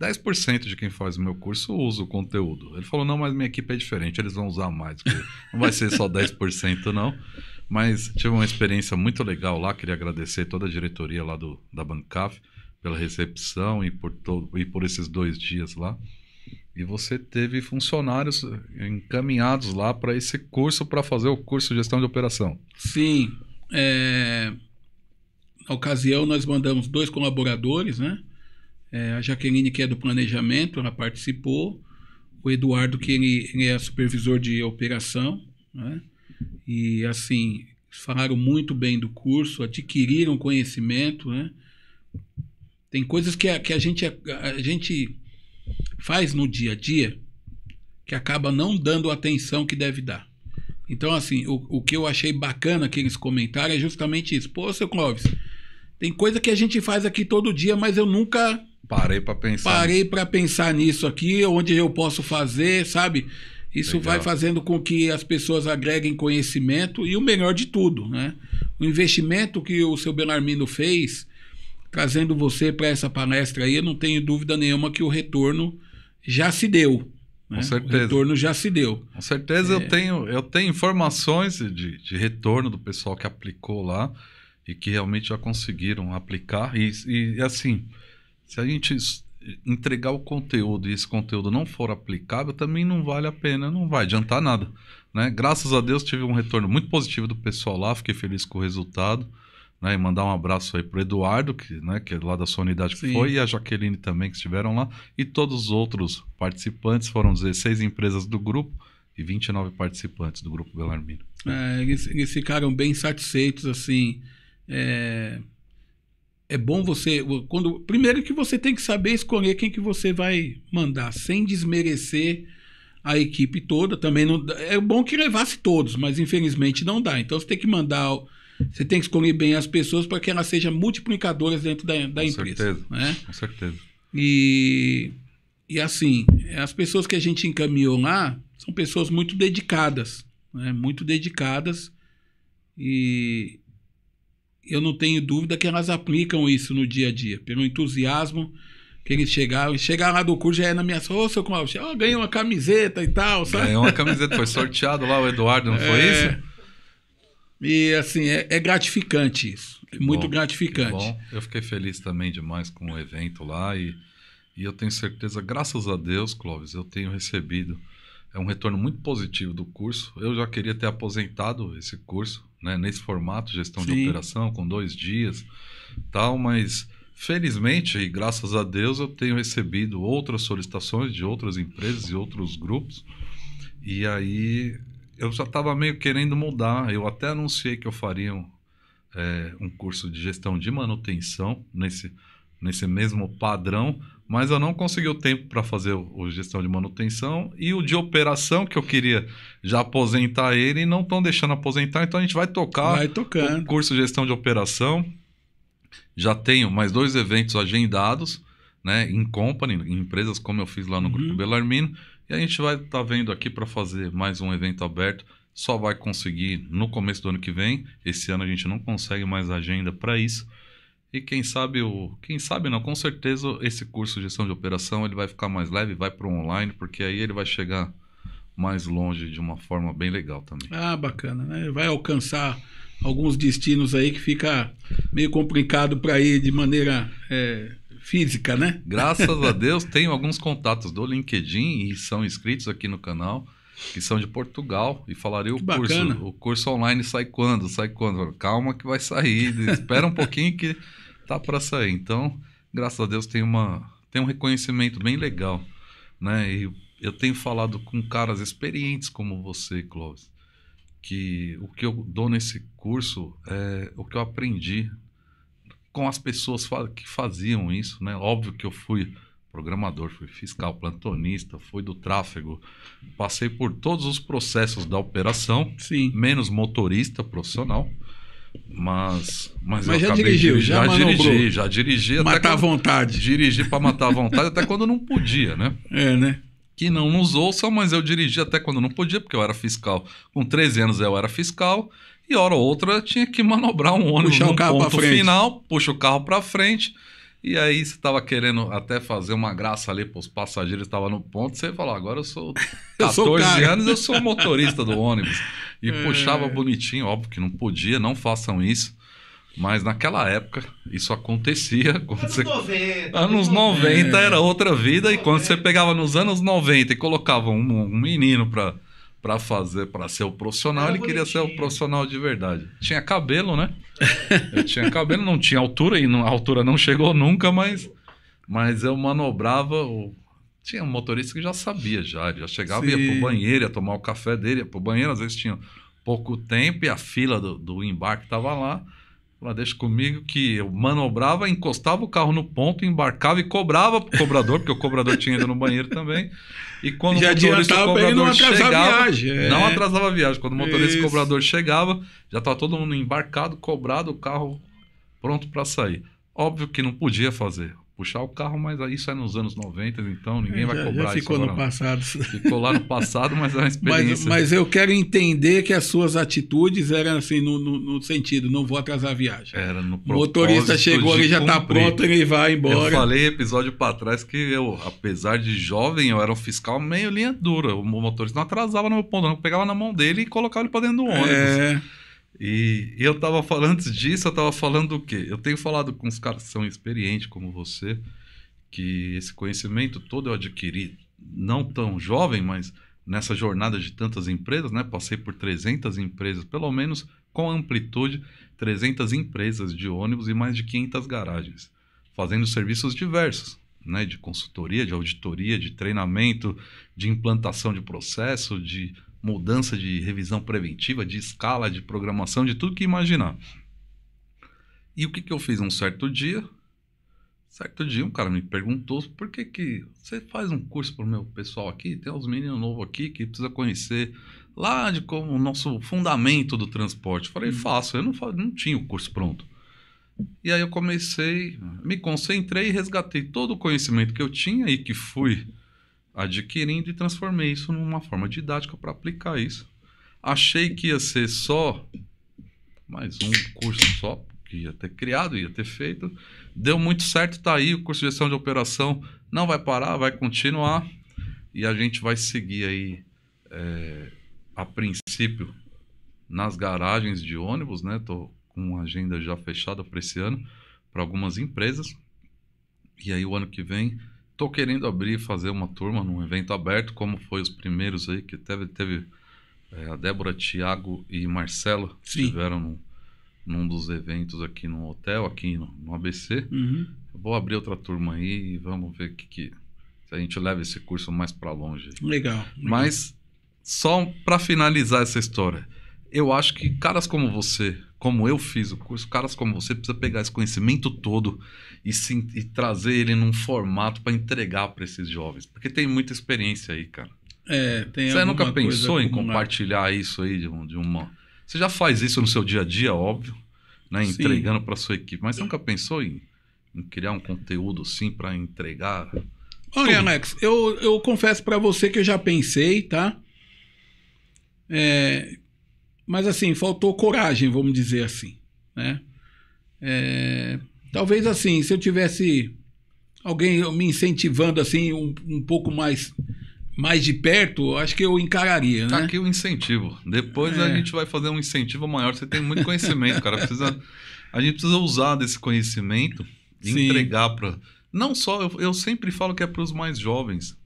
10% de quem faz o meu curso usa o conteúdo. Ele falou, não, mas minha equipe é diferente, eles vão usar mais. Não vai ser só 10% não. Mas tive uma experiência muito legal lá, queria agradecer toda a diretoria lá do, da Bancaf pela recepção e por, todo, e por esses dois dias lá. E você teve funcionários eh, encaminhados lá para esse curso, para fazer o curso de gestão de operação. Sim. É... Na ocasião, nós mandamos dois colaboradores, né? É, a Jaqueline, que é do planejamento, ela participou. O Eduardo, que ele, ele é supervisor de operação. Né? E, assim, falaram muito bem do curso, adquiriram conhecimento, né? Tem coisas que a, que a gente... A, é, a gente faz no dia a dia que acaba não dando a atenção que deve dar. Então, assim, o, o que eu achei bacana aqui eles comentaram é justamente isso. Pô, seu Clóvis, tem coisa que a gente faz aqui todo dia, mas eu nunca. Parei para pensar. Parei para pensar nisso aqui, onde eu posso fazer, sabe? Isso Legal. vai fazendo com que as pessoas agreguem conhecimento e o melhor de tudo, né? O investimento que o seu Belarmino fez trazendo você para essa palestra aí, eu não tenho dúvida nenhuma que o retorno já se deu. Né? Com certeza. O retorno já se deu. Com certeza é... eu, tenho, eu tenho informações de, de retorno do pessoal que aplicou lá e que realmente já conseguiram aplicar. E, e assim, se a gente entregar o conteúdo e esse conteúdo não for aplicável, também não vale a pena, não vai adiantar nada. Né? Graças a Deus tive um retorno muito positivo do pessoal lá, fiquei feliz com o resultado. Né, e mandar um abraço aí pro Eduardo, que, né, que é lá da sua unidade que foi, e a Jaqueline também, que estiveram lá, e todos os outros participantes, foram 16 empresas do grupo e 29 participantes do grupo Belarmino. É, eles, eles, ficaram bem satisfeitos, assim. É, é bom você. quando Primeiro que você tem que saber escolher quem que você vai mandar, sem desmerecer a equipe toda. Também não, é bom que levasse todos, mas infelizmente não dá. Então você tem que mandar você tem que escolher bem as pessoas para que elas sejam multiplicadoras dentro da, da Com empresa. Certeza. Né? Com certeza. E, e assim, as pessoas que a gente encaminhou lá são pessoas muito dedicadas, né? muito dedicadas. E eu não tenho dúvida que elas aplicam isso no dia a dia, pelo entusiasmo que eles chegaram. Chegar lá do curso já é na minha sala, ô seu Cláudio, ganhei uma camiseta e tal. Sabe? Ganhou uma camiseta, foi sorteado lá o Eduardo, não é... foi isso? E assim, é, é gratificante isso. É muito bom, gratificante. Bom. Eu fiquei feliz também demais com o evento lá e, e eu tenho certeza, graças a Deus, Clóvis, eu tenho recebido é um retorno muito positivo do curso. Eu já queria ter aposentado esse curso, né, nesse formato, gestão Sim. de operação, com dois dias, tal, mas felizmente e graças a Deus eu tenho recebido outras solicitações de outras empresas e outros grupos. E aí eu já estava meio querendo mudar. Eu até anunciei que eu faria um, é, um curso de gestão de manutenção nesse, nesse mesmo padrão, mas eu não consegui o tempo para fazer o, o, gestão de manutenção e o de operação que eu queria já aposentar ele e não estão deixando aposentar, então a gente vai tocar vai tocando. o curso de gestão de operação. Já tenho mais dois eventos agendados, né, em company, em empresas como eu fiz lá no uhum. grupo Belarmino e a gente vai estar tá vendo aqui para fazer mais um evento aberto. Só vai conseguir no começo do ano que vem. Esse ano a gente não consegue mais agenda para isso. E quem sabe o, quem sabe não, com certeza esse curso de gestão de operação ele vai ficar mais leve, vai para online, porque aí ele vai chegar mais longe de uma forma bem legal também. Ah, bacana, né? Vai alcançar alguns destinos aí que fica meio complicado para ir de maneira é, física, né? Graças a Deus, tenho alguns contatos do LinkedIn e são inscritos aqui no canal, que são de Portugal, e falarei o que curso. Bacana. O curso online sai quando? Sai quando? Calma que vai sair, espera um pouquinho que tá para sair. Então, graças a Deus, tem, uma, tem um reconhecimento bem legal, né? E eu tenho falado com caras experientes como você, Clóvis, que o que eu dou nesse curso é o que eu aprendi com as pessoas que faziam isso, né? Óbvio que eu fui programador, fui fiscal, plantonista, fui do tráfego, passei por todos os processos da operação, Sim. menos motorista profissional. Mas, mas, mas já dirigiu, dirigir, já, já dirigi, já dirigi. Matar à vontade. Dirigi para matar à vontade até quando não podia, né? É, né? Que não nos ouçam, mas eu dirigi até quando não podia, porque eu era fiscal. Com 13 anos eu era fiscal, e hora ou outra tinha que manobrar um ônibus no ponto final, puxa o carro para frente. E aí você estava querendo até fazer uma graça ali para os passageiros estava no ponto, você falou, ah, agora eu sou 14 eu sou anos, eu sou motorista do ônibus. E é. puxava bonitinho, óbvio que não podia, não façam isso. Mas naquela época isso acontecia. Quando anos você... 90. Anos 90 é. era outra vida, 90. e quando você é. pegava nos anos 90 e colocava um, um menino para para fazer, para ser o profissional, Era ele bonitinho. queria ser o profissional de verdade. Tinha cabelo, né? eu tinha cabelo, não tinha altura e não, a altura não chegou nunca, mas mas eu manobrava tinha um motorista que já sabia já, ele já chegava Sim. ia pro banheiro, ia tomar o café dele, ia pro banheiro, às vezes tinha pouco tempo e a fila do, do embarque tava lá. Falei, deixa comigo que eu manobrava, encostava o carro no ponto, embarcava e cobrava pro cobrador, porque o cobrador tinha ido no banheiro também. E quando já o motorista o cobrador não chegava, viagem, é. não atrasava a viagem. Quando o motorista e cobrador chegava, já estava todo mundo embarcado, cobrado, o carro pronto para sair. Óbvio que não podia fazer puxar o carro, mas aí sai nos anos 90, então ninguém vai cobrar já ficou isso. Ficou no passado. Ficou lá no passado, mas é uma experiência. Mas, mas, eu quero entender que as suas atitudes eram assim, no, no, no sentido, não vou atrasar a viagem. Era no O motorista chegou, ele já está pronto, ele vai embora. Eu falei episódio para trás que eu, apesar de jovem, eu era um fiscal meio linha dura. O motorista não atrasava no meu ponto, não. Eu pegava na mão dele e colocava ele para dentro do ônibus. É. E, e eu estava falando antes disso, eu estava falando o quê? Eu tenho falado com os caras que são experientes como você, que esse conhecimento todo eu adquiri não tão jovem, mas nessa jornada de tantas empresas, né? Passei por 300 empresas, pelo menos com amplitude, 300 empresas de ônibus e mais de 500 garagens, fazendo serviços diversos, né? De consultoria, de auditoria, de treinamento, de implantação de processo, de mudança de revisão preventiva, de escala, de programação, de tudo que imaginar. E o que, que eu fiz um certo dia? Certo dia um cara me perguntou por que, que você faz um curso para o meu pessoal aqui? Tem uns meninos novos aqui que precisa conhecer lá de como o nosso fundamento do transporte. Eu falei, hum. faço, eu não, não tinha o curso pronto. E aí eu comecei, me concentrei e resgatei todo o conhecimento que eu tinha e que fui adquirindo e transformei isso numa forma didática para aplicar isso. Achei que ia ser só mais um curso só que ia ter criado, ia ter feito. Deu muito certo, está aí o curso de gestão de operação. Não vai parar, vai continuar e a gente vai seguir aí é, a princípio nas garagens de ônibus, né? Tô com uma agenda já fechada para esse ano para algumas empresas e aí o ano que vem tô querendo abrir fazer uma turma num evento aberto, como foi os primeiros aí, que teve, teve é, a Débora, Tiago e Marcelo, Sim. estiveram num, num dos eventos aqui no hotel, aqui no, no ABC. Uhum. Vou abrir outra turma aí e vamos ver que, que se a gente leva esse curso mais para longe. Legal, legal. Mas só para finalizar essa história, eu acho que caras como você, como eu fiz o curso, caras como você precisa pegar esse conhecimento todo e, e trazer ele num formato para entregar para esses jovens, porque tem muita experiência aí, cara. É, tem Você nunca pensou em é. compartilhar isso aí de, de, uma. Você já faz isso no seu dia a dia, óbvio, né? Entregando para sua equipe, mas você nunca pensou em, em criar um conteúdo assim para entregar? Olha, tudo? Alex, eu, eu confesso para você que eu já pensei, tá? É, mas assim, faltou coragem, vamos dizer assim. Né? É, talvez assim, se eu tivesse alguém me incentivando assim um, um pouco mais mais de perto, acho que eu encararia, né? Tá aqui o incentivo. Depois é. a gente vai fazer um incentivo maior. Você tem muito conhecimento, cara. Precisa, a gente precisa usar desse conhecimento e entregar para. Não só, eu, eu, sempre falo que é para os mais jovens,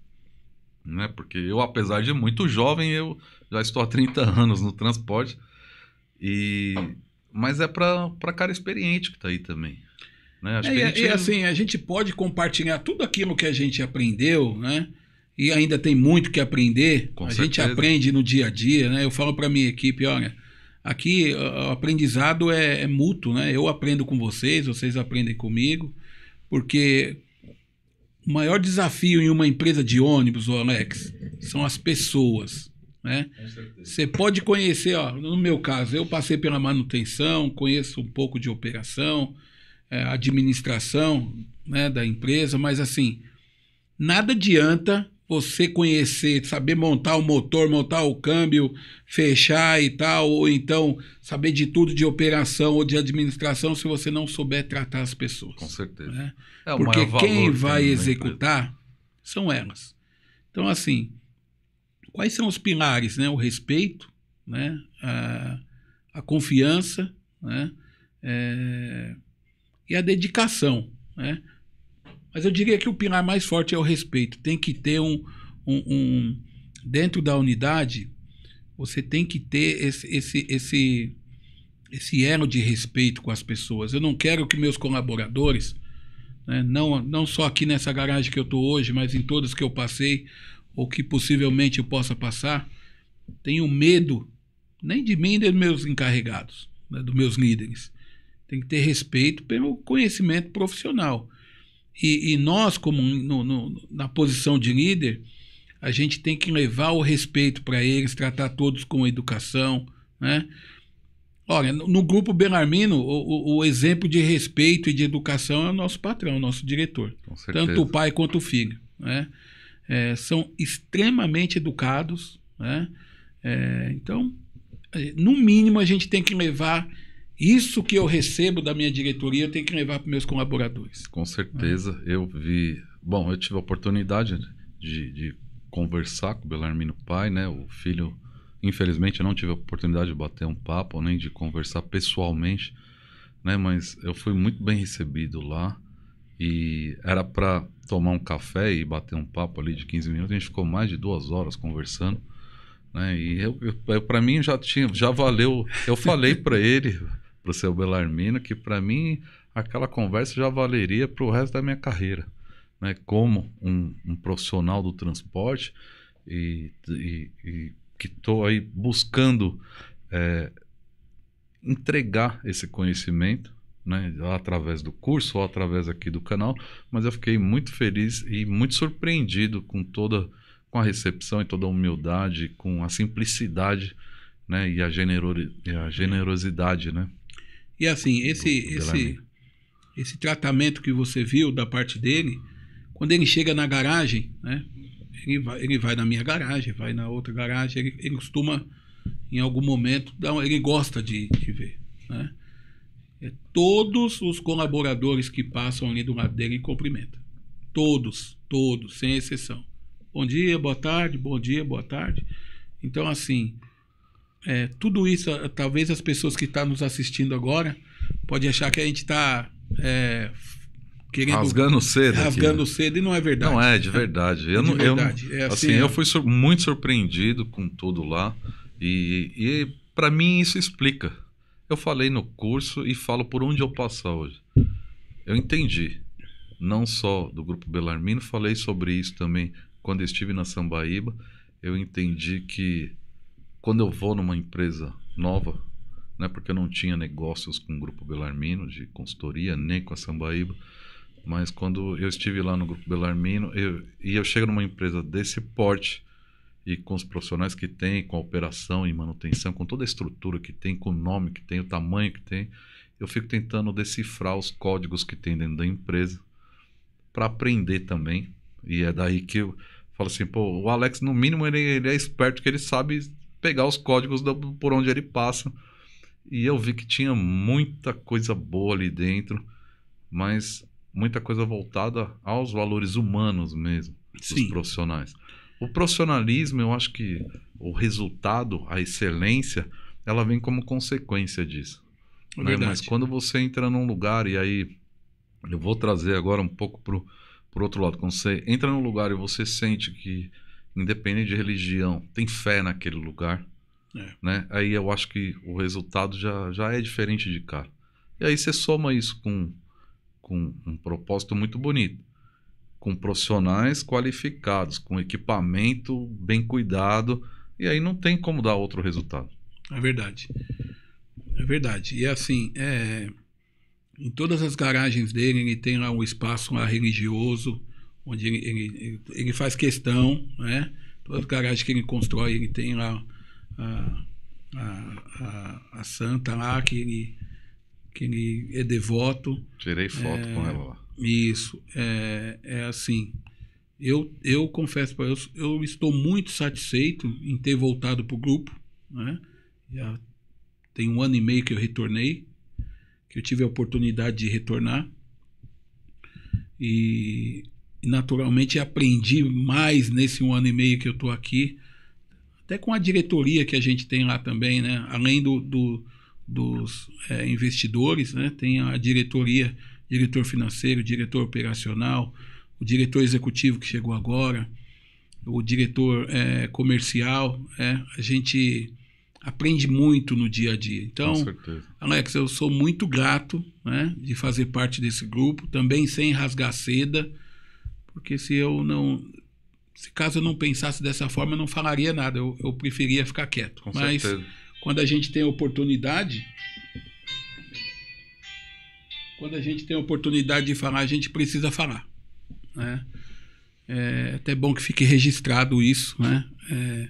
né? Porque eu, apesar de muito jovem, eu já estou há 30 anos no transporte. E mas é para cara experiente que está aí também. Né? Acho é, que é, gente... e, é assim, a gente pode compartilhar tudo aquilo que a gente aprendeu, né? E ainda tem muito que aprender. Com a certeza. gente aprende no dia a dia, né? Eu falo para minha equipe, olha, aqui o aprendizado é, é mútuo, né? Eu aprendo com vocês, vocês aprendem comigo, porque o maior desafio em uma empresa de ônibus, Alex, são as pessoas. Né? Você pode conhecer, ó, no meu caso, eu passei pela manutenção, conheço um pouco de operação, é, administração né, da empresa, mas assim, nada adianta você conhecer, saber montar o motor, montar o câmbio, fechar e tal, ou então saber de tudo de operação ou de administração se você não souber tratar as pessoas. Com certeza. Né? É Porque quem vai que né, executar são elas. Então, assim, Quais são os pilares? Né? O respeito, né? a, a confiança né? É, e a dedicação. Né? Mas eu diria que o pilar mais forte é o respeito. Tem que ter um, um, um dentro da unidade, você tem que ter esse, esse, esse, esse elo de respeito com as pessoas. Eu não quero que meus colaboradores, né, não, não só aqui nessa garagem que eu estou hoje, mas em todas que eu passei, ou que possivelmente eu possa passar, tenho medo nem de mim, nem dos meus encarregados, né, dos meus líderes. Tem que ter respeito pelo conhecimento profissional. E, e nós, como no, no, na posição de líder, a gente tem que levar o respeito para eles, tratar todos com educação. Né? Olha, no, no grupo Belarmino, o, o, o, exemplo de respeito e de educação é o nosso patrão, o nosso diretor. Tanto o pai quanto o filho. Né? é, são extremamente educados. Né? É, então, é, no mínimo, a gente tem que levar isso que eu recebo da minha diretoria, eu tenho que levar para meus colaboradores. Com certeza. Eu vi. Bom, eu tive a oportunidade de, de conversar com o Belarmino Pai, né? o filho. Infelizmente, eu não tive a oportunidade de bater um papo, nem de conversar pessoalmente, né? mas eu fui muito bem recebido lá. E era para tomar um café e bater um papo ali de 15 minutos. A gente ficou mais de duas horas conversando. Né? E eu, eu para mim já tinha, já valeu. Eu falei para ele, para o seu Belarmino, que para mim aquela conversa já valeria para o resto da minha carreira, né? Como um, um profissional do transporte e, e, e que estou aí buscando é, entregar esse conhecimento né, através do curso ou através aqui do canal, mas eu fiquei muito feliz e muito surpreendido com toda com a recepção e toda a humildade, com a simplicidade, né, e a, e a generosidade, né? E assim, esse do, do esse esse tratamento que você viu da parte dele, quando ele chega na garagem, né, ele vai, ele vai na minha garagem, vai na outra garagem, ele, ele costuma em algum momento, dar, ele gosta de, de ver, né? É, todos os colaboradores que passam ali do lado dele cumprimenta. Todos, todos, sem exceção. Bom dia, boa tarde, bom dia, boa tarde. Então, assim, é, tudo isso, eh, talvez as pessoas que estão tá nos assistindo agora pode achar que a gente está é, querendo. Rasgando cedo. Rasgando aqui, né? cedo, e não é verdade. Não é, né? de verdade. Eu, de não, verdade. Eu, é assim, assim eu é. fui sur muito surpreendido com tudo lá. E, e para mim isso explica eu falei no curso e falo por onde eu passar hoje. Eu entendi, não só do grupo Belarmino, falei sobre isso também quando estive na Sambaíba. Eu entendi que quando eu vou numa empresa nova, né, porque eu não tinha negócios com o grupo Belarmino de consultoria, nem com a Sambaíba, mas quando eu estive lá no grupo Belarmino eu, e eu chego numa empresa desse porte, e com os profissionais que tem, com a operação e manutenção, com toda a estrutura que tem, com o nome que tem, o tamanho que tem, eu fico tentando decifrar os códigos que tem dentro da empresa para aprender também. E é daí que eu falo assim, pô, o Alex, no mínimo, ele, ele é esperto, que ele sabe pegar os códigos do, por onde ele passa. E eu vi que tinha muita coisa boa ali dentro, mas muita coisa voltada aos valores humanos mesmo Sim. dos profissionais. O profissionalismo, eu acho que o resultado, a excelência, ela vem como consequência disso. É né? Mas quando você entra num lugar e aí eu vou trazer agora um pouco pro, pro outro lado, quando você entra num lugar e você sente que independente de religião, tem fé naquele lugar, é. né? Aí eu acho que o resultado já, já é diferente de cara. E aí você soma isso com, com um propósito muito bonito com profissionais qualificados, com equipamento bem cuidado, e aí não tem como dar outro resultado. É verdade. É verdade. E assim, é... em todas as garagens dele, ele tem lá um espaço lá religioso, onde ele, ele, ele faz questão, né? Todas as garagens que ele constrói, ele tem lá a, a, a, a santa lá, que ele, que ele é devoto. Tirei foto é... com ela lá. Isso, é, é assim. Eu, eu confesso para eu, eu estou muito satisfeito em ter voltado para o grupo. Né? Já tem um ano e meio que eu retornei, que eu tive a oportunidade de retornar. E naturalmente aprendi mais nesse um ano e meio que eu estou aqui, até com a diretoria que a gente tem lá também, né? Além do, do dos é, investidores, né? Tem a diretoria diretor financeiro, diretor operacional, o diretor executivo que chegou agora, o diretor é, comercial. É, a gente aprende muito no dia a dia. Então, Alex, eu sou muito grato né, de fazer parte desse grupo, também sem rasgar seda, porque se eu não. Se caso eu não pensasse dessa forma, eu não falaria nada, eu, eu preferia ficar quieto. Com Mas certeza. quando a gente tem a oportunidade, quando a gente tem a oportunidade de falar, a gente precisa falar. Né? É, é até bom que fique registrado isso. Né? É,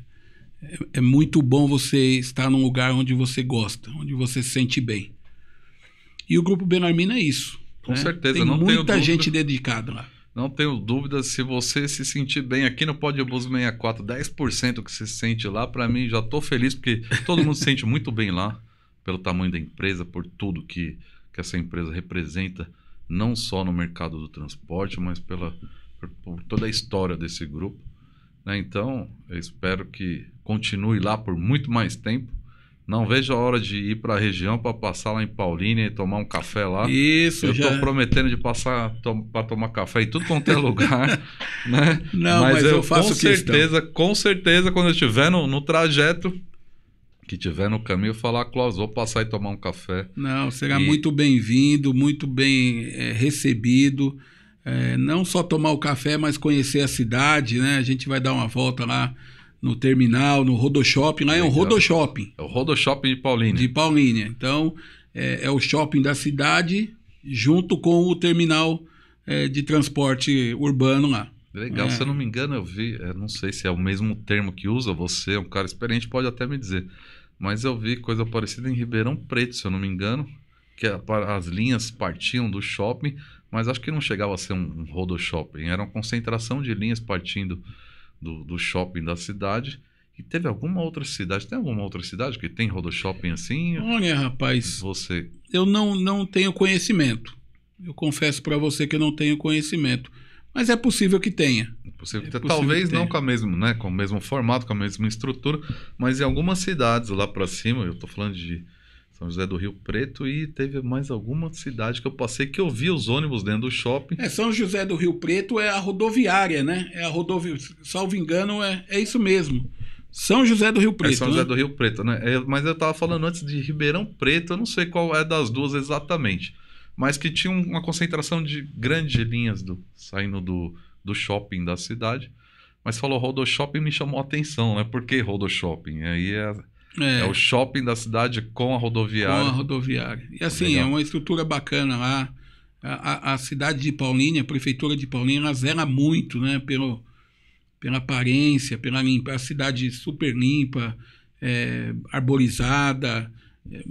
é, é muito bom você estar num lugar onde você gosta, onde você se sente bem. E o Grupo Benarmina é isso. Com né? certeza, tem não muita gente dúvida, dedicada lá. Não tenho dúvida se você se sentir bem aqui no Bus 64, 10% que se sente lá, para mim já estou feliz porque todo mundo se sente muito bem lá, pelo tamanho da empresa, por tudo que que essa empresa representa, não só no mercado do transporte, mas pela, por, toda a história desse grupo. Né? Então, eu espero que continue lá por muito mais tempo. Não vejo a hora de ir para a região para passar lá em Paulínia e tomar um café lá. Isso, Eu estou prometendo de passar to para tomar café em tudo quanto é lugar, né? Não, mas, mas eu, eu, faço com certeza, com certeza, quando eu estiver no, no trajeto, que tiver no caminho falar, Klaus, vou passar e tomar um café. Não, será e... muito bem-vindo, muito bem é, recebido. É, não só tomar o café, mas conhecer a cidade, né? A gente vai dar uma volta lá no terminal, no Rodoshopping. Lá é o Rodoshopping. É o Rodoshopping de Paulínia. De Paulínia. Então, é, é, o shopping da cidade junto com o terminal eh, de transporte urbano lá. Legal, é. se eu não me engano, eu vi, eu não sei se é o mesmo termo que usa, você é um cara experiente, pode até me dizer mas eu vi coisa parecida em Ribeirão Preto, se eu não me engano, que as linhas partiam do shopping, mas acho que não chegava a ser um, rodo shopping, era uma concentração de linhas partindo do, do shopping da cidade. E teve alguma outra cidade? Tem alguma outra cidade que tem rodo shopping assim? Olha, rapaz. Você. Eu não, não tenho conhecimento. Eu confesso para você que eu não tenho conhecimento. Mas é possível que tenha. é possível é talvez não com, a mesmo, né, com o mesmo formato, com a mesma estrutura, mas em algumas cidades lá para cima, eu estou falando de são José do Rio Preto e teve mais alguma cidade que eu passei que eu vi os ônibus dentro do shopping. É, São José do Rio Preto é a rodoviária, né? É a rodoviária, salvo engano, é, é isso mesmo. São José do Rio é Preto. É São José né? do Rio Preto, né? É, mas eu estava falando antes de Ribeirão Preto, eu não sei qual é das duas exatamente mas que tinha uma concentração de grandes linhas do, saindo do, do shopping da cidade. Mas falou Rodo Shopping me chamou a atenção, né? Por que Rodo Shopping? Aí é, é, é. o shopping da cidade com a rodoviária. Com a rodoviária. E assim, Legal. é uma estrutura bacana lá. A, a, a, cidade de Paulínia, a prefeitura de Paulínia, ela zela muito, né? Pelo, pela aparência, pela limpa, a cidade super limpa, é, arborizada,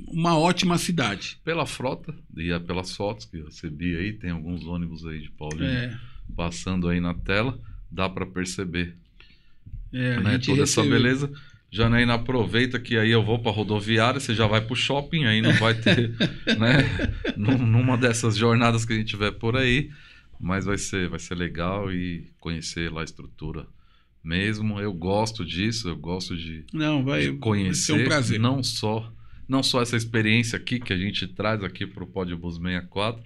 uma ótima cidade. Pela frota e pelas fotos que eu recebi aí, tem alguns ônibus aí de Paulinho é. passando aí na tela, dá para perceber. É, né? Toda recebeu. essa beleza. Janaína aproveita que aí eu vou para rodoviária, você já vai para o shopping, aí não vai ter, né? Numa dessas jornadas que a gente tiver por aí, mas vai ser, vai ser legal e conhecer lá a estrutura mesmo. Eu gosto disso, eu gosto de, não, vai, de conhecer, vai um não só não só essa experiência aqui que a gente traz aqui para o Podbus 64,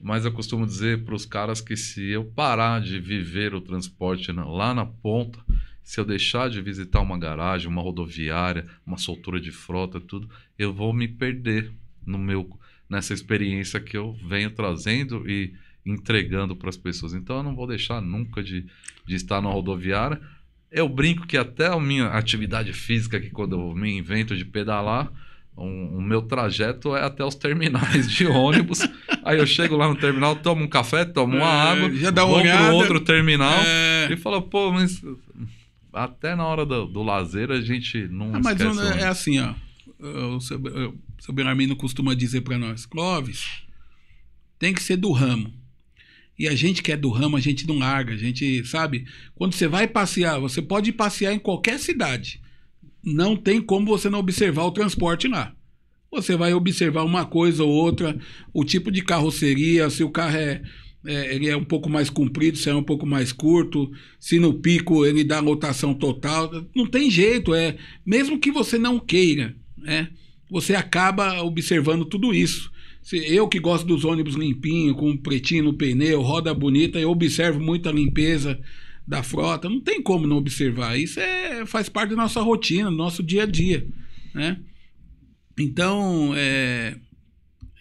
mas eu costumo dizer para os caras que se eu parar de viver o transporte na, lá na ponta, se eu deixar de visitar uma garagem, uma rodoviária, uma soltura de frota, tudo, eu vou me perder no meu nessa experiência que eu venho trazendo e entregando para as pessoas. Então eu não vou deixar nunca de, de estar na rodoviária. Eu brinco que até a minha atividade física, que quando eu me invento de pedalar, um, o meu trajeto é até os terminais de ônibus. aí eu chego lá no terminal, tomo um café, tomo uma é, água, já dá uma vou para pro outro terminal é... e falo, pô, mas até na hora do, do lazer a gente não ah, mas esquece. Mas é, é assim, ó. O seu, o seu costuma dizer para nós, Clóvis, tem que ser do ramo. E a gente que é do ramo, a gente não larga, a gente, sabe? Quando você vai passear, você pode passear em qualquer cidade não tem como você não observar o transporte lá. Você vai observar uma coisa ou outra, o tipo de carroceria, se o carro é, é, ele é um pouco mais comprido, se é um pouco mais curto, se no pico ele dá lotação total. Não tem jeito, é mesmo que você não queira, né? Você acaba observando tudo isso. Se, eu que gosto dos ônibus limpinho, com pretinho no pneu, roda bonita, eu observo muita limpeza da frota, não tem como não observar. Isso é, faz parte da nossa rotina, do nosso dia a dia. Né? Então, é,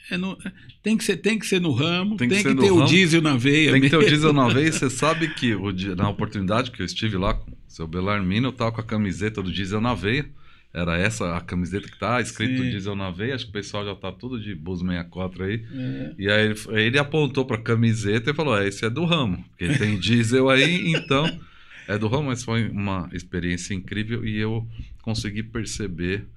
é no, é, tem, que ser, tem que ser no ramo, tem que, tem que, que ter ramo, o diesel na veia. Tem mesmo. que ter o diesel na veia. Você sabe que o, na oportunidade que eu estive lá com o seu Belarmino, eu estava com a camiseta do diesel na veia. Era essa a camiseta que tá escrito Sim. diesel na veia, acho que o pessoal já tá tudo de Bus 64 aí. É. E aí ele, ele apontou pra camiseta e falou: é, esse é do ramo, porque tem diesel aí, então é do ramo, mas foi uma experiência incrível e eu consegui perceber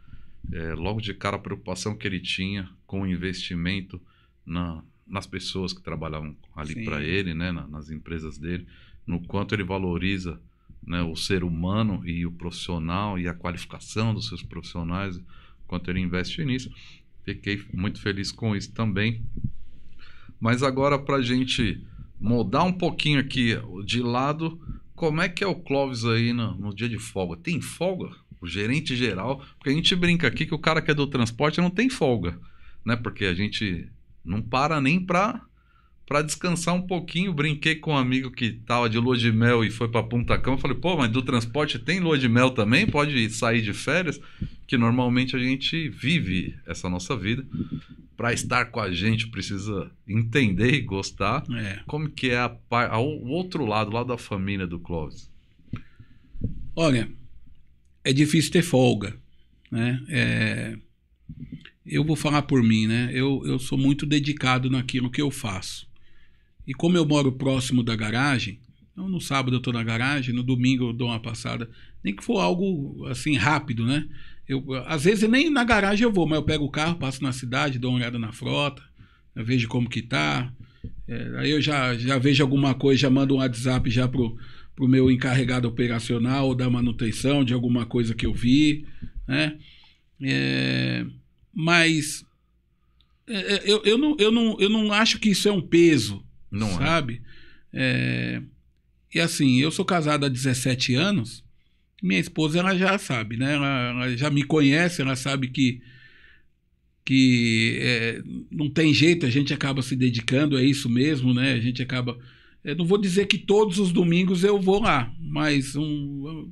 é, logo de cara a preocupação que ele tinha com o investimento na, nas pessoas que trabalhavam ali para ele, né, na, nas empresas dele, no quanto ele valoriza né, o ser humano e o profissional e a qualificação dos seus profissionais, quanto ele investe nisso. Fiquei muito feliz com isso também. Mas agora, para a gente mudar um pouquinho aqui de lado, como é que é o Clóvis aí no, no, dia de folga? Tem folga? O gerente geral? Porque a gente brinca aqui que o cara que é do transporte não tem folga, né? Porque a gente não para nem para para descansar um pouquinho, brinquei com um amigo que tava de lua de mel e foi para Punta Cama. Falei, pô, mas do transporte tem lua de mel também? Pode sair de férias? Que normalmente a gente vive essa nossa vida. Para estar com a gente, precisa entender e gostar. É. Como que é a, a, o outro lado, lá da família do Clóvis? Olha, é difícil ter folga, né? É, eu vou falar por mim, né? Eu, eu sou muito dedicado naquilo que eu faço. E como eu moro próximo da garagem, então no sábado eu estou na garagem, no domingo eu dou uma passada, nem que for algo assim rápido, né? Eu, às vezes nem na garagem eu vou, mas eu pego o carro, passo na cidade, dou uma olhada na frota, vejo como que tá. É, aí eu já, já vejo alguma coisa, já mando um WhatsApp já pro, pro meu encarregado operacional ou da manutenção de alguma coisa que eu vi, né? É, mas é, é eu, eu, não, eu, não, eu não acho que isso é um peso, não é. sabe? É. é. E assim, eu sou casado há 17 anos. Minha esposa, ela já sabe, né? Ela, ela já me conhece, ela sabe que que é, não tem jeito, a gente acaba se dedicando, é isso mesmo, né? A gente acaba. Eu é, não vou dizer que todos os domingos eu vou lá, mas um,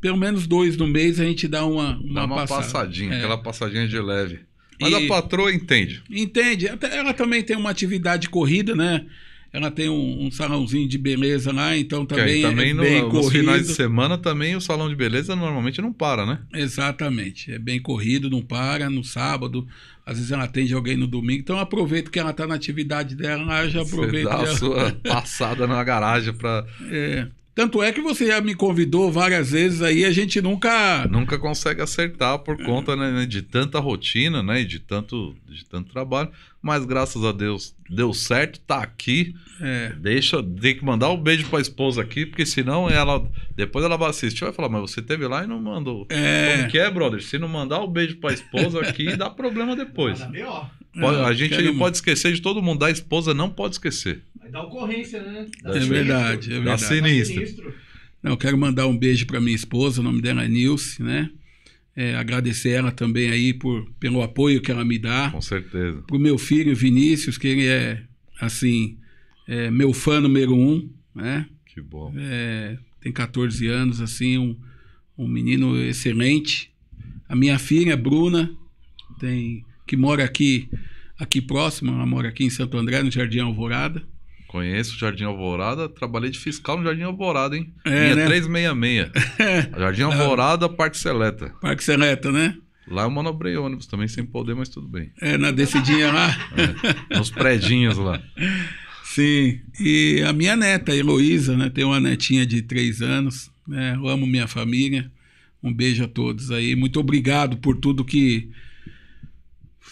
pelo menos dois no mês a gente dá uma, uma, dá uma passadinha, é. aquela passadinha de leve. Mas e... a patroa entende. Entende. Ela também tem uma atividade corrida, né? Ela tem um, um salãozinho de beleza lá, então também, também é no, bem no, corrido. Nos finais de semana também o salão de beleza normalmente não para, né? Exatamente. É bem corrido, não para. No sábado, às vezes ela atende alguém no domingo. Então aproveito que ela está na atividade dela, já aproveito. Você dá a sua passada na garagem para é. Tanto é que você já me convidou várias vezes aí, a gente nunca. Nunca consegue acertar por conta né, né, de tanta rotina, né? E de tanto, de tanto trabalho. Mas graças a Deus deu certo, tá aqui. É. Deixa, tem que mandar um beijo pra esposa aqui, porque senão ela. Depois ela vai assistir e vai falar, mas você teve lá e não mandou. É. Como que é, brother? Se não mandar o um beijo pra esposa aqui, dá problema depois. Pode, a é, gente não pode esquecer de todo mundo, a esposa não pode esquecer da ocorrência, né? Da é verdade, é verdade. Da sinistra. Não, quero mandar um beijo para minha esposa, o nome dela é Nilce, né? É, agradecer ela também aí por, pelo apoio que ela me dá. Com certeza. Pro meu filho Vinícius, que ele é, assim, é meu fã número um, né? Que bom. É, tem 14 anos, assim, um, um menino excelente. A minha filha, Bruna, tem, que mora aqui, aqui próximo, ela mora aqui em Santo André, no Jardim Alvorada. Conheço o Jardim Alvorada, trabalhei de fiscal no Jardim Alvorada, hein? É, Linha né? 366. Jardim Alvorada, Parque Seleta. Parque Seleta, né? Lá eu manobrei ônibus também, sem poder, mas tudo bem. É, na né? descidinha lá. É, nos predinhos lá. Sim, e a minha neta, a Heloísa, né? Tem uma netinha de três anos, né? Eu amo minha família. Um beijo a todos aí. Muito obrigado por tudo que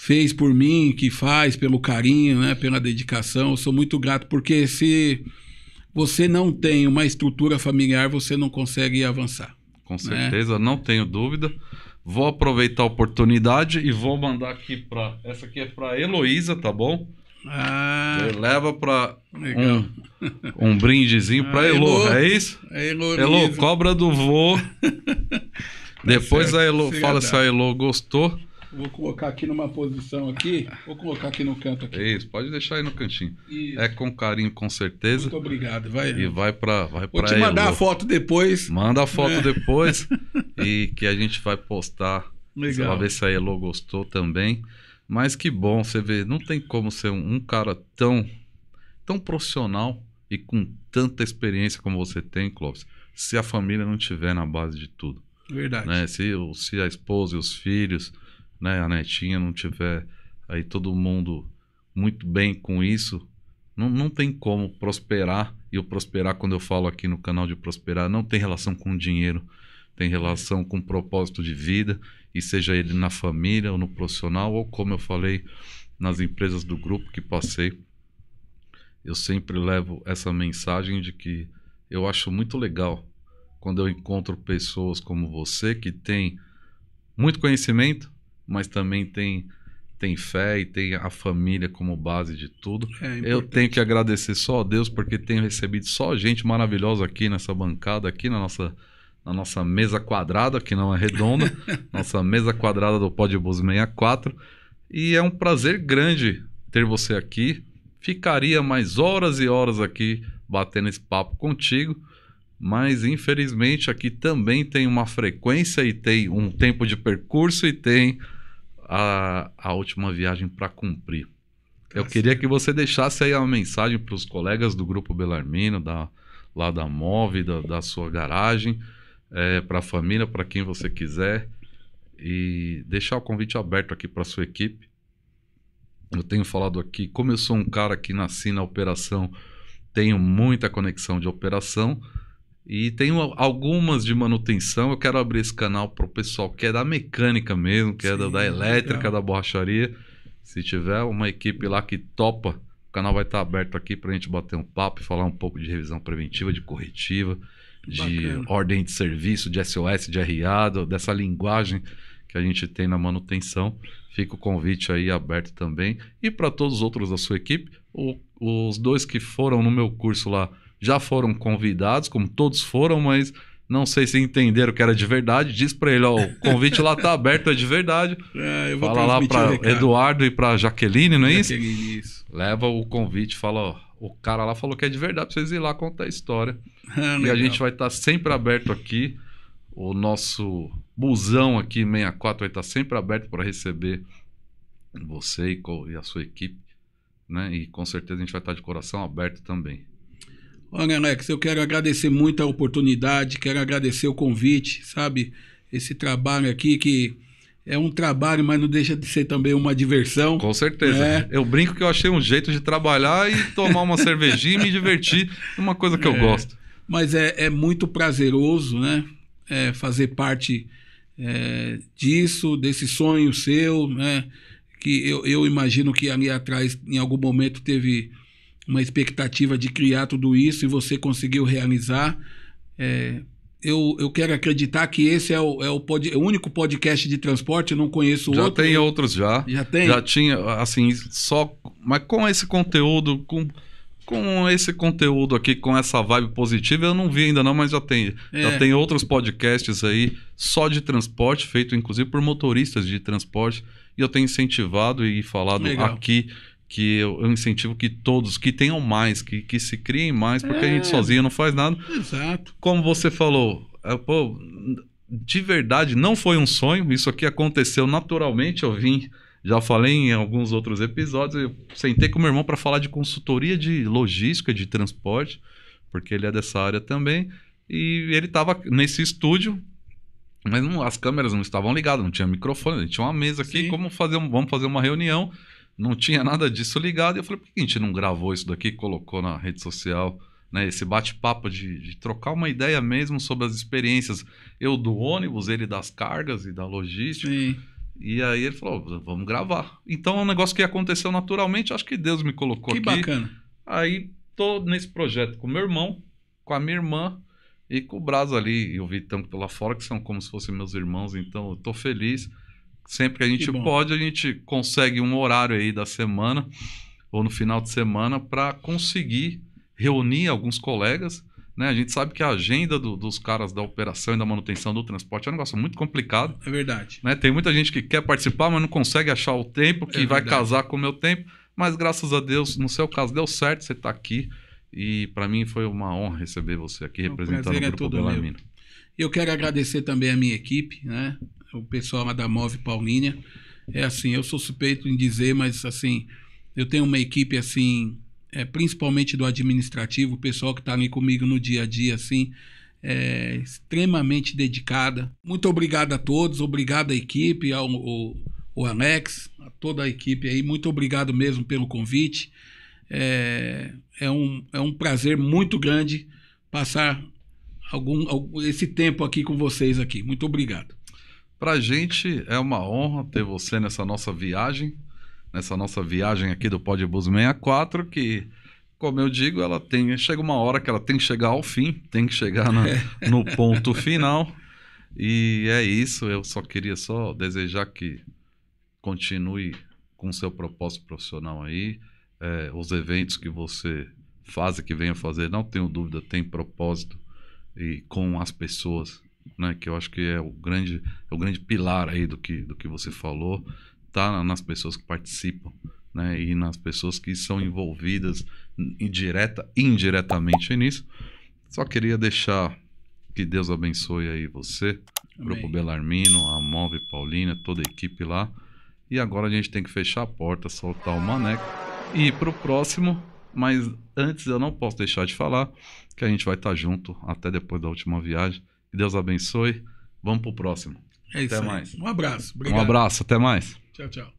fez por mim, que faz pelo carinho, né, pela dedicação. Eu sou muito grato, porque se você não tem uma estrutura familiar, você não consegue avançar. Com né? certeza, né? não tenho dúvida. Vou aproveitar a oportunidade e vou mandar aqui para. Essa aqui é para Heloísa, tá bom? Ah, leva para um, um, brindezinho ah, para Elo, Elo, é isso? É Elo, Elo cobra do vô. Depois tá certo, a Elo fala se a tá. Elo gostou. Vou colocar aqui numa posição aqui. Vou colocar aqui no canto aqui. É isso, pode deixar aí no cantinho. Isso. É com carinho, com certeza. Muito obrigado, vai. E vai para vai Vou pra te mandar Elô. a foto depois. Manda a foto é. depois e que a gente vai postar. Legal. Lá, ver se a Elo gostou também. Mas que bom, você vê, não tem como ser um, um cara tão tão profissional e com tanta experiência como você tem, Clóvis, se a família não tiver na base de tudo. Verdade. Né? Se, se a esposa e os filhos, né, a netinha não tiver aí todo mundo muito bem com isso, não, não tem como prosperar. E o prosperar, quando eu falo aqui no canal de prosperar, não tem relação com dinheiro, tem relação com propósito de vida, e seja ele na família ou no profissional, ou como eu falei nas empresas do grupo que passei, eu sempre levo essa mensagem de que eu acho muito legal quando eu encontro pessoas como você que tem muito conhecimento, mas também tem tem fé e tem a família como base de tudo. É, é eu tenho que agradecer só a Deus porque tenho recebido só gente maravilhosa aqui nessa bancada, aqui na nossa, na nossa mesa quadrada, que não é redonda, nossa mesa quadrada do Podbus 64. E é um prazer grande ter você aqui. Ficaria mais horas e horas aqui batendo esse papo contigo. Mas infelizmente aqui também tem uma frequência e tem um tempo de percurso e tem a, a última viagem para cumprir. Eu tá queria que você deixasse aí uma mensagem para os colegas do Grupo Belarmino, da, lá da MOV, da, da sua garagem, é, para a família, para quem você quiser. E deixar o convite aberto aqui para sua equipe. Eu tenho falado aqui, como eu sou um cara que nasci na operação, tenho muita conexão de operação. E tem algumas de manutenção. Eu quero abrir esse canal para o pessoal que é da mecânica mesmo, que Sim, é da, da elétrica, legal. da borracharia. Se tiver uma equipe lá que topa, o canal vai estar tá aberto aqui para a gente bater um papo e falar um pouco de revisão preventiva, de corretiva, de Bacana. ordem de serviço, de SOS, de RA, dessa linguagem que a gente tem na manutenção. Fica o convite aí aberto também. E para todos os outros da sua equipe, o, os dois que foram no meu curso lá já foram convidados, como todos foram, mas não sei se entenderam que era de verdade. Diz para ele, ó, o convite lá tá aberto, é de verdade. É, eu vou fala lá para Eduardo e para Jaqueline, não é isso? Jaqueline, isso? Leva o convite, fala, ó, o cara lá falou que é de verdade, para vocês ir lá contar a história. Ah, e a gente vai estar tá sempre aberto aqui. O nosso busão aqui 64 vai estar tá sempre aberto para receber você e a sua equipe, né? E com certeza a gente vai estar tá de coração aberto também. Olha, Alex, eu quero agradecer muito a oportunidade, quero agradecer o convite, sabe? Esse trabalho aqui que é um trabalho, mas não deixa de ser também uma diversão. Com certeza. É. Eu brinco que eu achei um jeito de trabalhar e tomar uma cervejinha e me divertir, é uma coisa que é. eu gosto. Mas é, é muito prazeroso, né? É fazer parte é, disso, desse sonho seu, né? Que eu, eu imagino que ali atrás, em algum momento, teve uma expectativa de criar tudo isso e você conseguiu realizar. É, eu, eu quero acreditar que esse é o, é o, pod, é o único podcast de transporte, não conheço já outro. Já tem outros já. Já tem? Já tinha, assim, só. Mas com esse conteúdo, com, com esse conteúdo aqui, com essa vibe positiva, eu não vi ainda não, mas já tem. É. Já tem outros podcasts aí, só de transporte, feito inclusive por motoristas de transporte. E eu tenho incentivado e falado Legal. aqui que eu, eu, incentivo que todos, que tenham mais, que, que se criem mais, porque é. a gente é. sozinho não faz nada. Exato. Como você falou, é, pô, de verdade não foi um sonho, isso aqui aconteceu naturalmente, eu vim, já falei em alguns outros episódios, eu sentei com meu irmão para falar de consultoria de logística, de transporte, porque ele é dessa área também, e ele estava nesse estúdio, mas não, as câmeras não estavam ligadas, não tinha microfone, tinha uma mesa aqui, Sim. como fazer, vamos fazer uma reunião não tinha nada disso ligado. E eu falei, por que a gente não gravou isso daqui, colocou na rede social? Né, esse bate-papo de, de, trocar uma ideia mesmo sobre as experiências. Eu do ônibus, ele das cargas e da logística. Sim. E aí ele falou, vamos gravar. Então é um negócio que aconteceu naturalmente, acho que Deus me colocou que aqui. Que bacana. Aí tô nesse projeto com meu irmão, com a minha irmã e com o Brás ali e o Vitão pela tá fora, que são como se fossem meus irmãos, então eu tô feliz. Sempre que a gente que pode, a gente consegue um horário aí da semana ou no final de semana para conseguir reunir alguns colegas. Né? A gente sabe que a agenda do, dos caras da operação e da manutenção do transporte é um negócio muito complicado. É verdade. Né? Tem muita gente que quer participar, mas não consegue achar o tempo, que é vai casar com o meu tempo. Mas graças a Deus, no seu caso, deu certo, você está aqui. E para mim foi uma honra receber você aqui, é representando o é Grupo é Belamino. Eu quero agradecer também a minha equipe, né? o pessoal da Move Paulínia. É assim, eu sou suspeito em dizer, mas assim, eu tenho uma equipe assim, é, principalmente do administrativo, o pessoal que está ali comigo no dia a dia, assim, é, extremamente dedicada. Muito obrigado a todos, obrigado à equipe, ao, ao, ao, Alex, a toda a equipe aí. Muito obrigado mesmo pelo convite. É, é, um, é um prazer muito grande passar algum, esse tempo aqui com vocês aqui. Muito obrigado. Para a gente é uma honra ter você nessa nossa viagem, nessa nossa viagem aqui do Podbus 64, que, como eu digo, ela tem chega uma hora que ela tem que chegar ao fim, tem que chegar na, no ponto final. E é isso, eu só queria só desejar que continue com seu propósito profissional aí, é, os eventos que você faz e que venha fazer, não tenho dúvida, tem propósito e com as pessoas né, que eu acho que é o grande, é o grande pilar aí do que, do que você falou, tá nas pessoas que participam, né, e nas pessoas que são envolvidas indireta, indiretamente nisso. Só queria deixar que Deus abençoe aí você, o Grupo Belarmino, a Move Paulina, toda a equipe lá. E agora a gente tem que fechar a porta, soltar o maneco e ir para o próximo. Mas antes eu não posso deixar de falar que a gente vai estar tá junto até depois da última viagem. Que Deus abençoe. Vamos pro próximo. É até mais. Um abraço. Obrigado. Um abraço, até mais. Tchau, tchau.